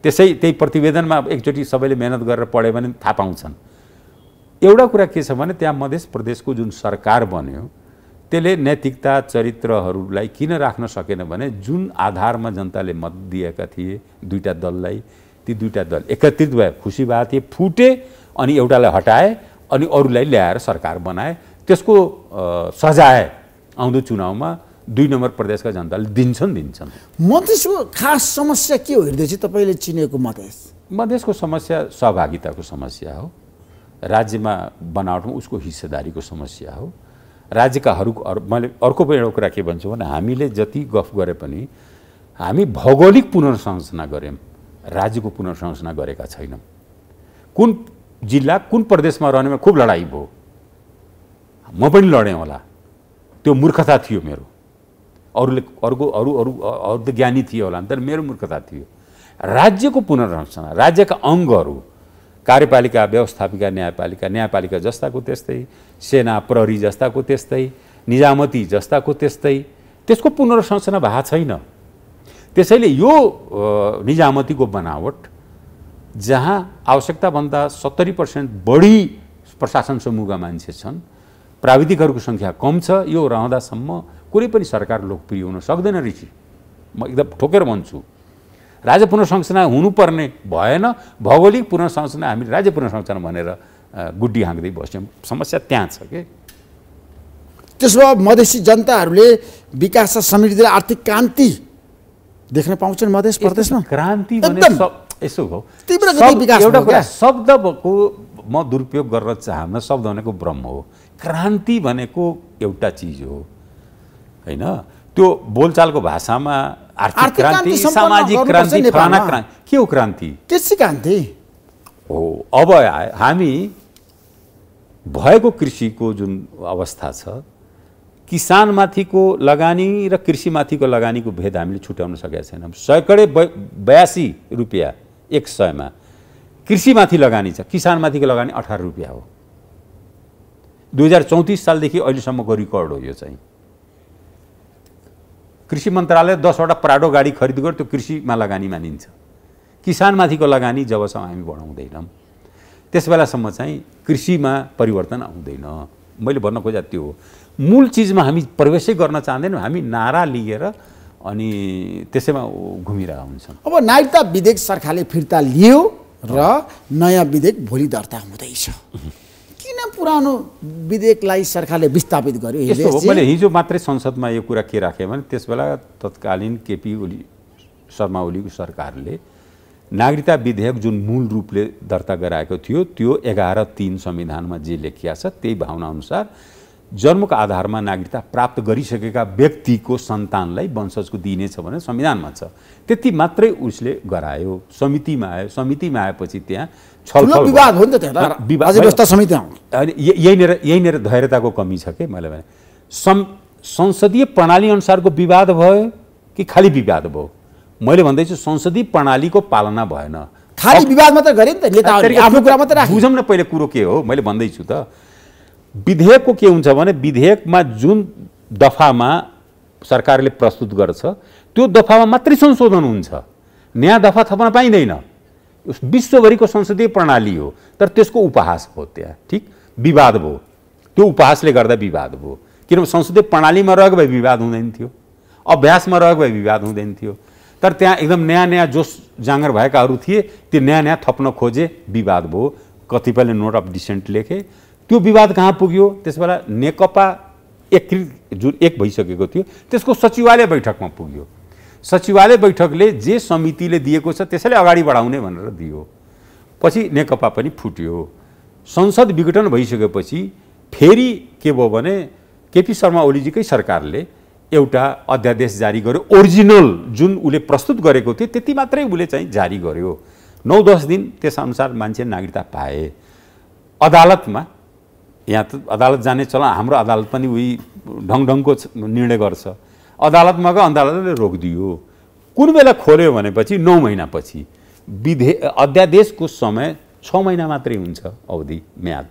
त्यसै त्यही प्रतिवेदनमा एकचोटि सबैले मेहनत गरेर पढ्यो भने थाहा पाउँछन् एउटा कुरा के छ भने त्यहाँ मध्य प्रदेशको जुन सरकार बन्यो त्यसले नैतिकता चरित्रहरूलाई किन राख्न सकेन भने जुन आधारमा जनताले मत दिएका थिए दुईवटा दललाई ती दुईवटा दल एकत्रित भए खुसी भएको थिए फुटे अनि एउटालाई हटाए अनि अरूलाई ल्याएर सरकार बनाए त्यसको सजाय आउँदो चुनावमा दुई नम्बर प्रदेशका जनताले दिन्छन् दिन्छन् मधेसको खास समस्या के हो हेर्दैछ तपाईँले चिनेको मधेस मधेसको समस्या सहभागिताको समस्या हो राज्यमा बनावटमा उसको हिस्सेदारीको समस्या हो राज्यकाहरू मैले अर्को पनि एउटा कुरा के भन्छु भने हामीले जति गफ गरे पनि हामी भौगोलिक पुनर्संरचना गऱ्यौँ राज्यको पुनर्संरचना गरेका छैनौँ कुन जिल्ला कुन प्रदेशमा रहनेमा खुब लडाइँ भयो म पनि लडेँ होला त्यो मूर्खता थियो मेरो अरूले अरूको अरू अरू अरू त ज्ञानी थियो होला तर मेरो मूर्खता थियो राज्यको पुनर्संरचना राज्यका अङ्गहरू कार्यपालिका व्यवस्थापिका न्यायपालिका न्यायपालिका जस्ताको त्यस्तै सेना प्रहरी जस्ताको त्यस्तै निजामती जस्ताको त्यस्तै त्यसको पुनर्संरचना भएको छैन त्यसैले यो निजामतीको बनावट जहाँ आवश्यकताभन्दा सत्तरी पर्सेन्ट बढी प्रशासन समूहका मान्छे छन् प्राविधिकहरूको सङ्ख्या कम छ यो रहँदासम्म कुनै पनि सरकार लोकप्रिय हुन सक्दैन ऋषि म एकदम ठोकेर भन्छु राज्य पुनर्संरचना हुनुपर्ने भएन भौगोलिक पुनर्संरचना हामी राज्य पुनर्संरचना भनेर गुड्डी हाँक्दै बस्यौँ समस्या त्यहाँ छ कि त्यसो भए मधेसी जनताहरूले विकास र समृद्धि आर्थिक क्रान्ति देख्न पाउँछन् मधेस प्रदेशमा क्रान्ति यसो हो एउटा शब्दको म दुरुपयोग गर्न चाहन्न शब्द भनेको ब्रह्म हो क्रान्ति भनेको एउटा चिज हो होइन त्यो बोलचालको भाषामा आर्थिक क्रान्ति सामाजिक क्रान्ति प्राणा क्रान्ति के हो क्रान्ति कृषि क्रान्ति हो अब हामी भएको कृषिको जुन अवस्था छ किसानमाथिको लगानी र कृषिमाथिको लगानीको भेद हामीले छुट्याउन सकेका छैनौँ सयकडे बयासी रुपियाँ एक सयमा कृषिमाथि लगानी छ किसानमाथिको लगानी अठार रुपियाँ हो दुई हजार चौतिस सालदेखि अहिलेसम्मको रेकर्ड हो यो चाहिँ कृषि मन्त्रालय दसवटा प्राडो गाडी खरिद गर्यो त्यो कृषिमा लगानी मानिन्छ किसानमाथिको लगानी जबसम्म हामी बढाउँदैनौँ त्यस बेलासम्म चाहिँ कृषिमा परिवर्तन आउँदैन मैले भन्न खोजेको त्यो हो मूल चिजमा हामी प्रवेशै गर्न चाहँदैनौँ हामी नारा लिएर अनि त्यसैमा घुमिरहेका हुन्छन् अब नागरिकता विधेयक सरकारले फिर्ता लियो र नयाँ विधेयक भोलि दर्ता हुँदैछ किन पुरानो विधेयकलाई सरकारले विस्थापित गर्यो मैले हिजो मात्रै संसदमा यो कुरा के राखेँ भने त्यसबेला तत्कालीन केपी ओली शर्मा ओलीको सरकारले नागरिकता विधेयक जुन मूल रूपले दर्ता गराएको थियो त्यो एघार तिन संविधानमा जे लेखिया छ त्यही भावना अनुसार जन्मको आधारमा नागरिकता प्राप्त गरिसकेका व्यक्तिको सन्तानलाई वंशजको दिइनेछ भनेर संविधानमा छ त्यति मात्रै उसले गरायो समितिमा आयो समितिमा आएपछि त्यहाँ छलफल विवाद हो नि त होइन यहीँनिर यहीँनिर धैर्यताको कमी छ कि मैले भने संसदीय प्रणाली अनुसारको विवाद भयो कि खालि विवाद भयो मैले भन्दैछु संसदीय प्रणालीको पालना भएन खालि विवाद मात्र गरे नि त आफ्नो कुरा मात्र बुझौँ न पहिले कुरो के हो मैले भन्दैछु त विधेयकको के हुन्छ भने विधेयकमा जुन दफामा सरकारले प्रस्तुत गर्छ त्यो दफामा मात्रै संशोधन हुन्छ नयाँ दफा थप्न पाइँदैन विश्वभरिको संसदीय प्रणाली हो तर त्यसको उपहास भयो त्यहाँ ठिक विवाद भयो त्यो उपहासले गर्दा विवाद भयो किनभने संसदीय प्रणालीमा रहेको भए विवाद हुँदैन थियो अभ्यासमा रहेको भए विवाद हुँदैन थियो तर त्यहाँ एकदम नयाँ नयाँ जोस जाँगर भएकाहरू थिए त्यो नयाँ नयाँ थप्न खोजे विवाद भयो कतिपयले नोट अफ डिसेन्ट लेखे त्यो विवाद कहाँ पुग्यो त्यसबेला नेकपा एकीकृत जुन एक भइसकेको थियो त्यसको सचिवालय बैठकमा पुग्यो सचिवालय बैठकले जे समितिले दिएको छ त्यसैले अगाडि बढाउने भनेर दियो पछि नेकपा पनि फुट्यो संसद विघटन भइसकेपछि फेरि के भयो भने केपी शर्मा ओलीजीकै सरकारले एउटा अध्यादेश जारी गर्यो ओरिजिनल जुन उसले प्रस्तुत गरेको थियो त्यति मात्रै उसले चाहिँ जारी गर्यो नौ दस दिन त्यसअनुसार मान्छे नागरिकता पाए अदालतमा यहाँ त अदालत जाने चलन हाम्रो अदालत पनि उही ढङढङको निर्णय गर्छ अदालतमा गयो अदालतले रोकिदियो कुन बेला खोल्यो भनेपछि नौ महिनापछि विधे अध्यादेशको समय छ महिना मात्रै हुन्छ अवधि म्याद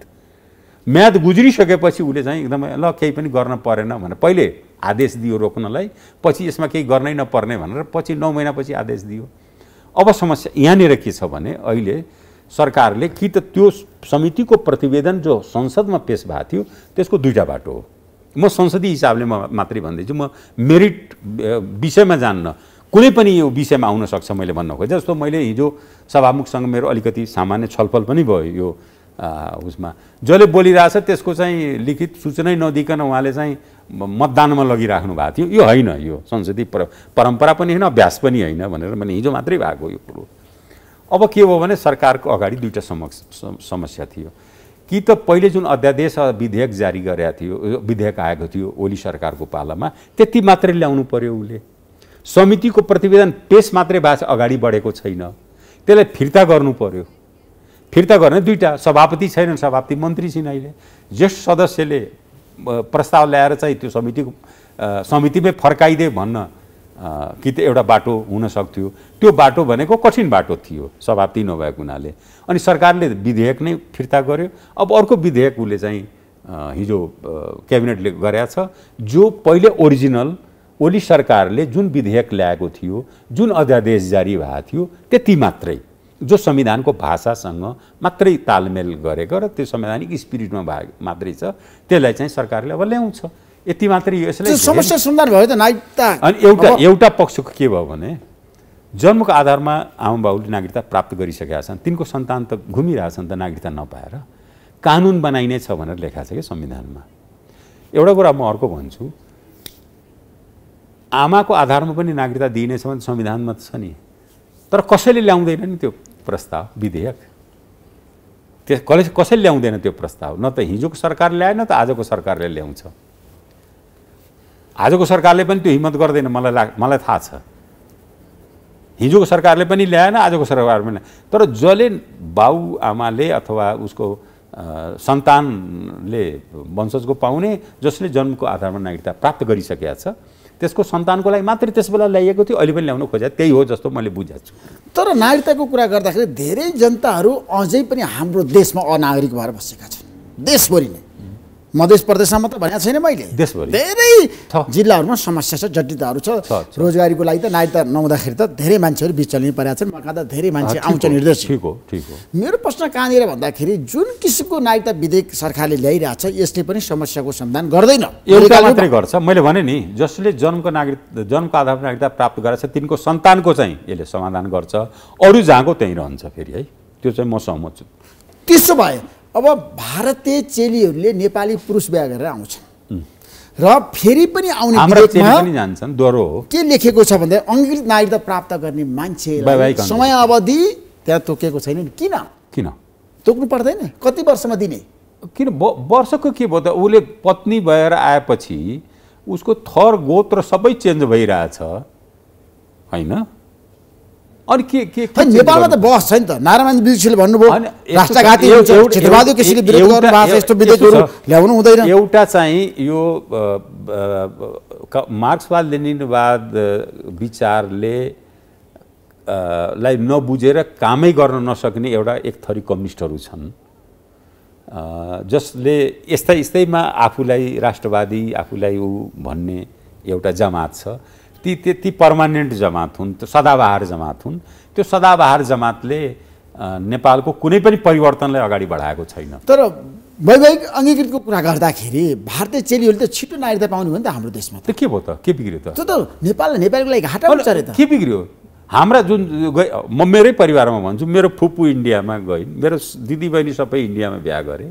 म्याद गुज्रिसकेपछि उसले चाहिँ एकदमै ल केही पनि गर्न परेन भनेर पहिले आदेश दियो रोक्नलाई पछि यसमा केही गर्नै नपर्ने भनेर पछि नौ महिनापछि आदेश दियो अब समस्या यहाँनिर के छ भने अहिले सरकारले कि त त्यो समितिको प्रतिवेदन जो संसदमा पेस भएको थियो त्यसको दुईवटा बाटो हो म संसदीय हिसाबले म मात्रै भन्दैछु म मेरिट विषयमा जान्न कुनै पनि यो विषयमा आउन सक्छ मैले भन्न खोजेँ जस्तो मैले हिजो सभामुखसँग मेरो अलिकति सामान्य छलफल पनि भयो यो उसमा जसले बोलिरहेछ त्यसको चाहिँ लिखित सूचनै नदिकन उहाँले चाहिँ मतदानमा लगिराख्नु भएको थियो यो होइन यो संसदीय परम्परा पनि होइन अभ्यास पनि होइन भनेर मैले हिजो मात्रै भएको यो कुरो अब के भयो भने सरकारको अगाडि दुईवटा समस्या थियो कि त पहिले जुन अध्यादेश विधेयक जारी गरेका थियो विधेयक आएको थियो ओली सरकारको पालामा त्यति मात्रै ल्याउनु पर्यो उसले समितिको प्रतिवेदन पेस मात्रै भएको अगाडि बढेको छैन त्यसलाई फिर्ता गर्नु पर्यो फिर्ता गर्ने दुईवटा सभापति छैनन् सभापति मन्त्री छैन अहिले ज्येष्ठ सदस्यले प्रस्ताव ल्याएर चाहिँ त्यो समितिको समितिमै फर्काइदे भन्न कि त एउटा बाटो हुन सक्थ्यो त्यो बाटो भनेको कठिन बाटो थियो सभापति नभएको हुनाले अनि सरकारले विधेयक नै फिर्ता गर्यो अब अर्को विधेयक उसले चाहिँ हिजो क्याबिनेटले गरेका छ जो पहिले ओरिजिनल ओली सरकारले जुन विधेयक ल्याएको थियो जुन अध्यादेश जारी भएको थियो त्यति मात्रै जो संविधानको भाषासँग मात्रै तालमेल गरेको र त्यो संवैधानिक स्पिरिटमा भए मात्रै छ त्यसलाई चाहिँ सरकारले अब ल्याउँछ यति मात्रै यो यसलाई समस्या सुन्दर भयो त नागरिकता अनि एउटा एउटा पक्षको के भयो भने जन्मको आधारमा आमा नागरिकता प्राप्त गरिसकेका छन् तिनको सन्तान त घुमिरहेछन् त नागरिकता नपाएर कानुन बनाइने छ भनेर लेखाएको छ कि संविधानमा एउटा कुरा म अर्को भन्छु आमाको आधारमा पनि नागरिकता दिइनेछ भने संविधानमा त छ नि तर कसैले ल्याउँदैन नि त्यो प्रस्ताव विधेयक त्यस कसैले ल्याउँदैन त्यो प्रस्ताव न त हिजोको सरकारले ल्याए न त आजको सरकारले ल्याउँछ आजको सरकारले पनि त्यो हिम्मत गर्दैन मलाई लाग मलाई थाहा छ हिजोको सरकारले पनि ल्याएन आजको सरकार पनि तर जसले बाउ आमाले अथवा उसको सन्तानले वंशजको पाउने जसले जन्मको आधारमा नागरिकता प्राप्त गरिसकेका छ त्यसको सन्तानको लागि मात्रै त्यस बेला ल्याइएको थियो अहिले पनि ल्याउन खोजे त्यही हो जस्तो मैले बुझेको छु तर नागरिकताको कुरा गर्दाखेरि धेरै जनताहरू अझै पनि हाम्रो देशमा अनागरिक भएर बसेका छन् देशभरि नै मधेस प्रदेशमा मात्र भनेको छैन मैले धेरै जिल्लाहरूमा समस्या छ जटिलताहरू छ रोजगारीको लागि त त नहुँदाखेरि त धेरै मान्छेहरू बिचल्ने परेका छन् मका त धेरै मान्छे आउँछन् हो मेरो प्रश्न कहाँनिर भन्दाखेरि जुन किसिमको नायिता विधेयक सरकारले ल्याइरहेको छ यसले पनि समस्याको समाधान गर्दैन एउटा मात्रै गर्छ मैले भने नि जसले जन्मको नागरिक जन्मको आधारमा नागरिकता प्राप्त गरेको छ तिनको सन्तानको चाहिँ यसले समाधान गर्छ अरू जहाँको त्यहीँ रहन्छ फेरि है त्यो चाहिँ म सहमत छु त्यसो भए अब भारतीय चेलीहरूले नेपाली पुरुष बिहा गरेर आउँछन् र फेरि पनि आउने के लेखेको छ भन्दा अङ्ग्रेज नागरिकता प्राप्त गर्ने मान्छे समय अवधि त्यहाँ तोकेको छैन नि किन किन तोक्नु पर्दैन कति वर्षमा दिने किन वर्षको के भयो त उसले पत्नी भएर आएपछि उसको थर गोत्र सबै चेन्ज भइरहेछ होइन अनि के के नेपालमा त बहस छ नि त नारायण विदेशीले भन्नुभयो राष्ट्रघाती कसरी विरोध गर्नु यस्तो विधेयकहरू ल्याउनु हुँदैन एउटा चाहिँ यो मार्क्सवाद लेनिनवाद विचारले लाई नबुझेर कामै गर्न नसक्ने एउटा एक थरी कम्युनिस्टहरू छन् जसले यस्तै यस्तैमा आफूलाई राष्ट्रवादी आफूलाई ऊ भन्ने एउटा जमात छ ती त्यति पर्मानेन्ट जमात हुन् सदाबहार जमात हुन् त्यो सदाबहार जमातले नेपालको कुनै पनि परिवर्तनलाई अगाडि बढाएको छैन तर वैवाहिक अङ्गीकृतको कुरा गर्दाखेरि भारतीय चेलीहरूले त छिटो नागरिकता पाउनु नि त हाम्रो देशमा त के भयो त के बिग्रियो त त्यो त नेपाल नेपालको लागि घाटा हुन्छ अरे त के बिग्रियो हाम्रा जुन गए म मेरै परिवारमा भन्छु मेरो फुपू इन्डियामा गइन् मेरो दिदीबहिनी सबै इन्डियामा बिहा गरेँ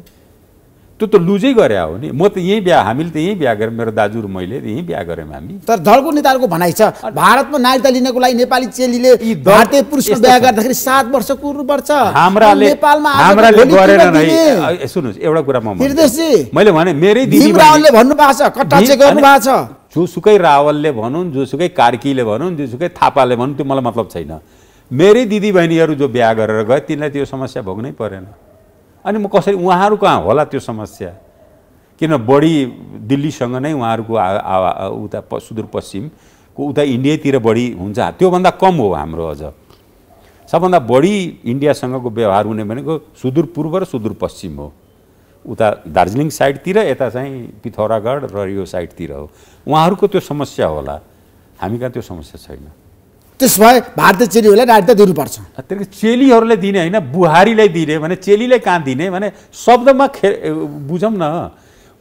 त्यो त लुजै गरे हो नि म त यहीँ बिहा हामीले त यहीँ बिहा गरेँ मेरो दाजुहरू मैले यहीँ बिहा गरेँ हामी तर दलको नेताहरूको भनाइ छ भारतमा नागरिकता लिनको लागि नेपाली चेलीले भारतीय पुरुषको बिहा गर्दाखेरि सात वर्ष कुर्नुपर्छ हाम्राले नेपालमा हाम्राले गरेन सुन्नुहोस् एउटा कुरा म मैले भने मेरै दिदी भन्नु भएको छ भएको छ जोसुकै रावलले भनौँ जोसुकै कार्कीले भनौँ जोसुकै थापाले भनौँ त्यो मलाई मतलब छैन मेरै दिदीबहिनीहरू जो बिहा गरेर गए तिनलाई त्यो समस्या भोग्नै परेन अनि म कसरी उहाँहरू कहाँ होला त्यो समस्या किन बढी दिल्लीसँग नै उहाँहरूको आवा उता सुदूरपश्चिमको उता इन्डियातिर बढी हुन्छ त्योभन्दा कम हो हाम्रो अझ सबभन्दा बढी इन्डियासँगको व्यवहार हुने भनेको सुदूर पूर्व र सुदूरपश्चिम हो उता दार्जिलिङ साइडतिर यता चाहिँ पिथौरागढ र यो साइडतिर हो उहाँहरूको त्यो समस्या होला हामी कहाँ त्यो समस्या छैन त्यस भए भारतीय चेलीहरूलाई नागरिकता दिनुपर्छ त्यहाँदेखि चेलीहरूलाई दिने होइन बुहारीलाई दिने भने चेलीलाई कहाँ दिने भने शब्दमा खे बुझौँ न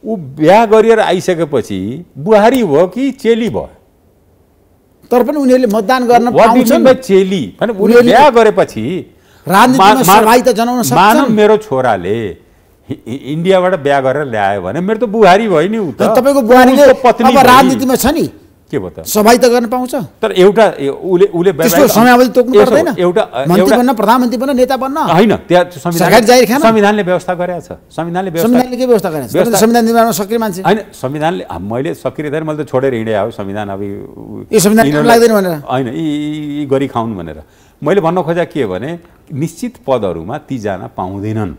ऊ बिहा गरिएर आइसकेपछि बुहारी भयो कि चेली भयो तर पनि उनीहरूले मतदान गर्न चेली भने उनीहरूले बिहा गरेपछि मानव मेरो छोराले इन्डियाबाट बिहा गरेर ल्यायो भने मेरो त बुहारी भयो नि तपाईँको बुहारी पत्नी राजनीतिमा छ नि के भयो त सभाइ त गर्न पाउँछ तर एउटा उसले उसले समयावधि तोक्नु पर्दैन एउटा मन्त्री बन्न प्रधानमन्त्री बन्न नेता बन्न होइन त्यहाँ संविधानले व्यवस्था गरेको छ संविधानले संविधानले के व्यवस्था गरेको छ संविधान निर्माणमा सक्रिय मान्छे होइन संविधानले मैले सक्रिय थिएँ मैले त छोडेर हिँडे आयो संविधान अब यो संविधान लाग्दैन भनेर होइन यी गरी खाउनु भनेर मैले भन्न खोजेको के भने निश्चित पदहरूमा तीजना पाउँदैनन्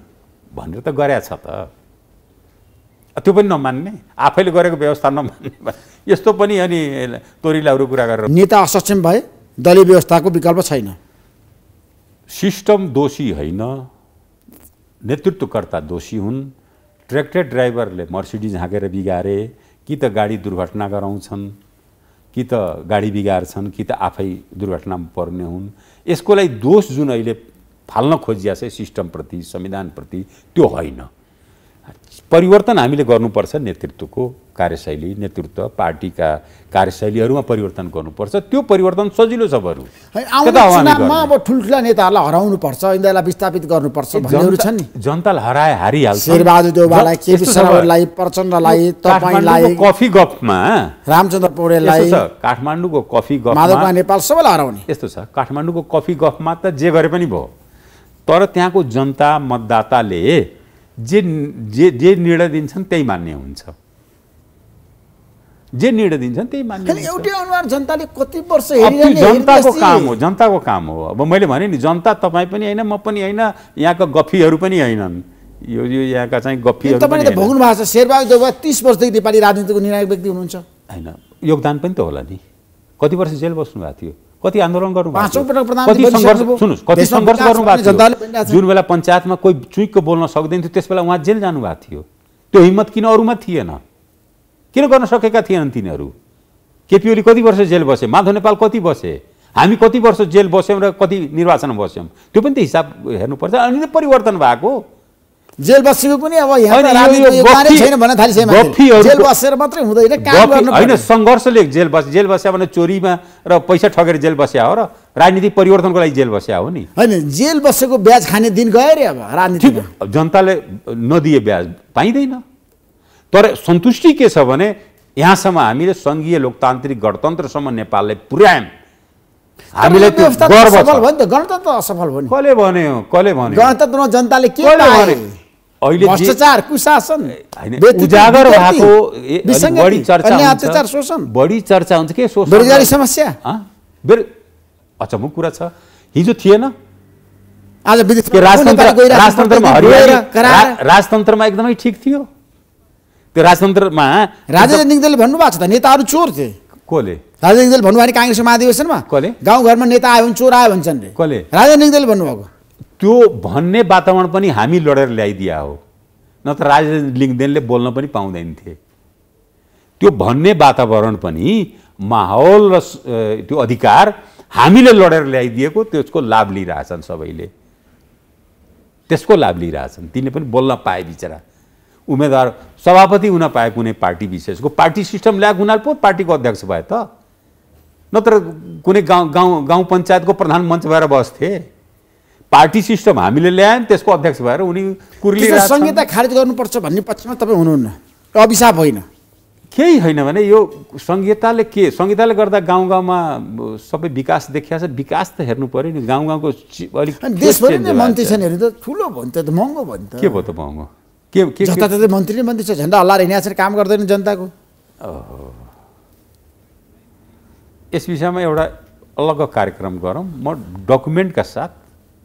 भनेर त गरेछ त त्यो पनि नमान्ने आफैले गरेको व्यवस्था नमान्ने यस्तो पनि अनि तोरीलाहरू कुरा गरेर नेता असक्षम भए दलीय व्यवस्थाको विकल्प छैन सिस्टम दोषी होइन नेतृत्वकर्ता दोषी हुन् ट्र्याक्टर ड्राइभरले मर्सिडिज हाँकेर बिगारे कि त गाडी दुर्घटना गराउँछन् कि त गाडी बिगार्छन् कि त आफै दुर्घटनामा पर्ने हुन् यसको लागि दोष जुन अहिले फाल्न खोजिया छ सिस्टमप्रति संविधानप्रति त्यो होइन परिवर्तन हामीले गर्नुपर्छ नेतृत्वको कार्यशैली नेतृत्व पार्टीका कार्यशैलीहरूमा परिवर्तन गर्नुपर्छ त्यो परिवर्तन सजिलो छ बरु चुनावमा अब ठुल्ठुला नेताहरूलाई हराउनुपर्छ यिनीहरूलाई विस्थापित गर्नुपर्छ भन्नेहरू छन् नि जनतालाई हराए हारिहाल्छ शेरबहादुर देउबालाई केपी शर्मालाई प्रचण्डलाई तपाईँलाई कफी गफमा रामचन्द्र पौडेललाई काठमाडौँको कफी गफ माधवमा नेपाल सबैलाई हराउने यस्तो छ काठमाडौँको कफी गफमा त जे गरे पनि भयो तर त्यहाँको जनता मतदाताले जे जे जे निर्णय दिन्छन् त्यही मान्य हुन्छ जे निर्णय दिन्छन् त्यही मान्य एउटै अनुहार जनताले कति वर्ष जनताको काम हो जनताको काम हो अब मैले भने नि जनता तपाईँ पनि होइन म पनि होइन यहाँका गफीहरू पनि होइनन् यो यो यहाँका चाहिँ गफीहरू तपाईँले त भोग्नु भएको छ शेरबहादुर देउवा तिस वर्षदेखि नेपाली राजनीतिको निर्णायक व्यक्ति हुनुहुन्छ होइन योगदान पनि त होला नि कति वर्ष जेल बस्नु भएको थियो कति आन्दोलन गर्नु भएको जुन बेला पञ्चायतमा कोही चुइकको बोल्न सक्दैन थियो त्यस बेला उहाँ जेल जानुभएको थियो त्यो हिम्मत किन अरूमा थिएन किन गर्न सकेका थिएनन् तिनीहरू केपी ओली कति वर्ष जेल बसे माधव नेपाल कति बसे हामी कति वर्ष जेल बस्यौँ र कति निर्वाचनमा बस्यौँ त्यो पनि त हिसाब हेर्नुपर्छ अनि त परिवर्तन भएको जेल बसेको पनि अब छैन भन्न जेल बसेर मात्रै हुँदैन होइन सङ्घर्षले जेल बस जेल बस्या भने चोरीमा र पैसा ठगेर जेल बस्या हो र राजनीतिक परिवर्तनको लागि जेल बस्या हो नि होइन जेल बसेको ब्याज खाने दिन गयो अरे अब राजनीति जनताले नदिए ब्याज पाइँदैन तर सन्तुष्टि के छ भने यहाँसम्म हामीले सङ्घीय लोकतान्त्रिक गणतन्त्रसम्म नेपालले पुर्यायौँ हामीलाई गणतन्त्र असफल भयो नि कसले भन्यो कसले भन्यो गणतन्त्रमा जनताले के भने अहिले भ्रष्टाचार कुशासन उजागर भएको बढी चर्चा शोषण बढी चर्चा हुन्छ के शोषण बेरोजगारी समस्या बेर अचम्मक कुरा छ हिजो थिएन आज राजतन्त्र राजतन्त्रमा हरियाली राजतन्त्रमा एकदमै ठिक थियो त्यो राजतन्त्रमा राजेन्द्र निगदेलले भन्नुभएको छ त नेताहरू चोर थिए कसले राजेन्द्र निगदेलले भन्नुभयो भने काङ्ग्रेसको महाधिवेशनमा कसले गाउँघरमा नेता आयो भने चोर आयो भन्छन् रे कसले राजेन्द्र निगदेलले भन्नुभएको त्यो भन्ने वातावरण पनि हामी लडेर ल्याइदिया हो नत्र राजेन्द्र लिङ्गदेनले बोल्न पनि पाउँदैन थिए त्यो भन्ने वातावरण पनि माहौल र त्यो अधिकार हामीले लडेर ल्याइदिएको त्यसको लाभ लिइरहेछन् सबैले त्यसको लाभ लिइरहेछन् तिनले पनि बोल्न पाए बिचरा उम्मेदवार सभापति हुन पाए कुनै पार्टी विशेषको पार्टी सिस्टम ल्याएको हुनाले पो पार्टीको अध्यक्ष भए त नत्र कुनै गाउँ गाउँ गाउँ पञ्चायतको प्रधान मञ्च भएर बस्थे पार्टी सिस्टम हामीले ल्यायौँ त्यसको अध्यक्ष भएर उनी कुर्ली संहिता खारेज गर्नुपर्छ भन्ने पक्षमा तपाईँ हुनुहुन्न अभिशाप होइन केही होइन भने यो संहिताले के संहिताले गर्दा गाउँ गाउँमा सबै विकास देखिया छ विकास त हेर्नु पर्यो नि गाउँ गाउँको अलिक मन्त्री छन् त ठुलो त महँगो के भयो त महँगो के के मन्त्री नै मन्त्री छ झन्डा हल्ला हिँडेको छ काम गर्दैन जनताको यस विषयमा एउटा अलग कार्यक्रम गरौँ म डकुमेन्टका साथ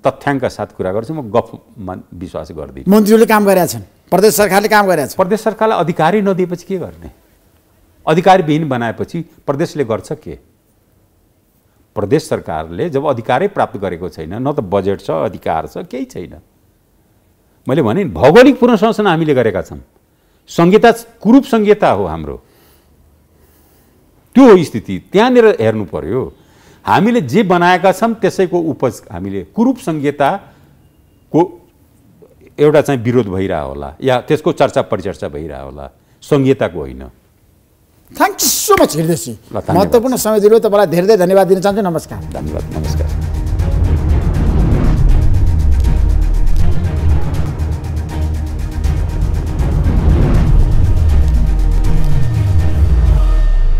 तथ्याङ्क साथ कुरा गर्छु म गफमा विश्वास गर्दिनँ मन्त्रीहरूले काम गरेका छन् प्रदेश सरकारले काम गरेका छन् प्रदेश सरकारलाई अधिकारी नदिएपछि के गर्ने अधिकारविहीन बनाएपछि प्रदेशले गर्छ के प्रदेश सरकारले जब अधिकारै प्राप्त गरेको छैन न त बजेट छ अधिकार छ केही छैन मैले भने भौगोलिक पुनर्संरचना हामीले गरेका छौँ संहिता कुरूप संहिता हो हाम्रो त्यो हो स्थिति त्यहाँनिर हेर्नु पर्यो हामीले जे बनाएका छौँ त्यसैको उपज हामीले कुरूप संहिताको एउटा चाहिँ विरोध भइरह होला या त्यसको चर्चा परिचर्चा भइरह होला संहिताको होइन थ्याङ्क यू सो मच हृदय महत्त्वपूर्ण समय दिनु तपाईँलाई धेरै धेरै धन्यवाद दिन चाहन्छु नमस्कार धन्यवाद नमस्कार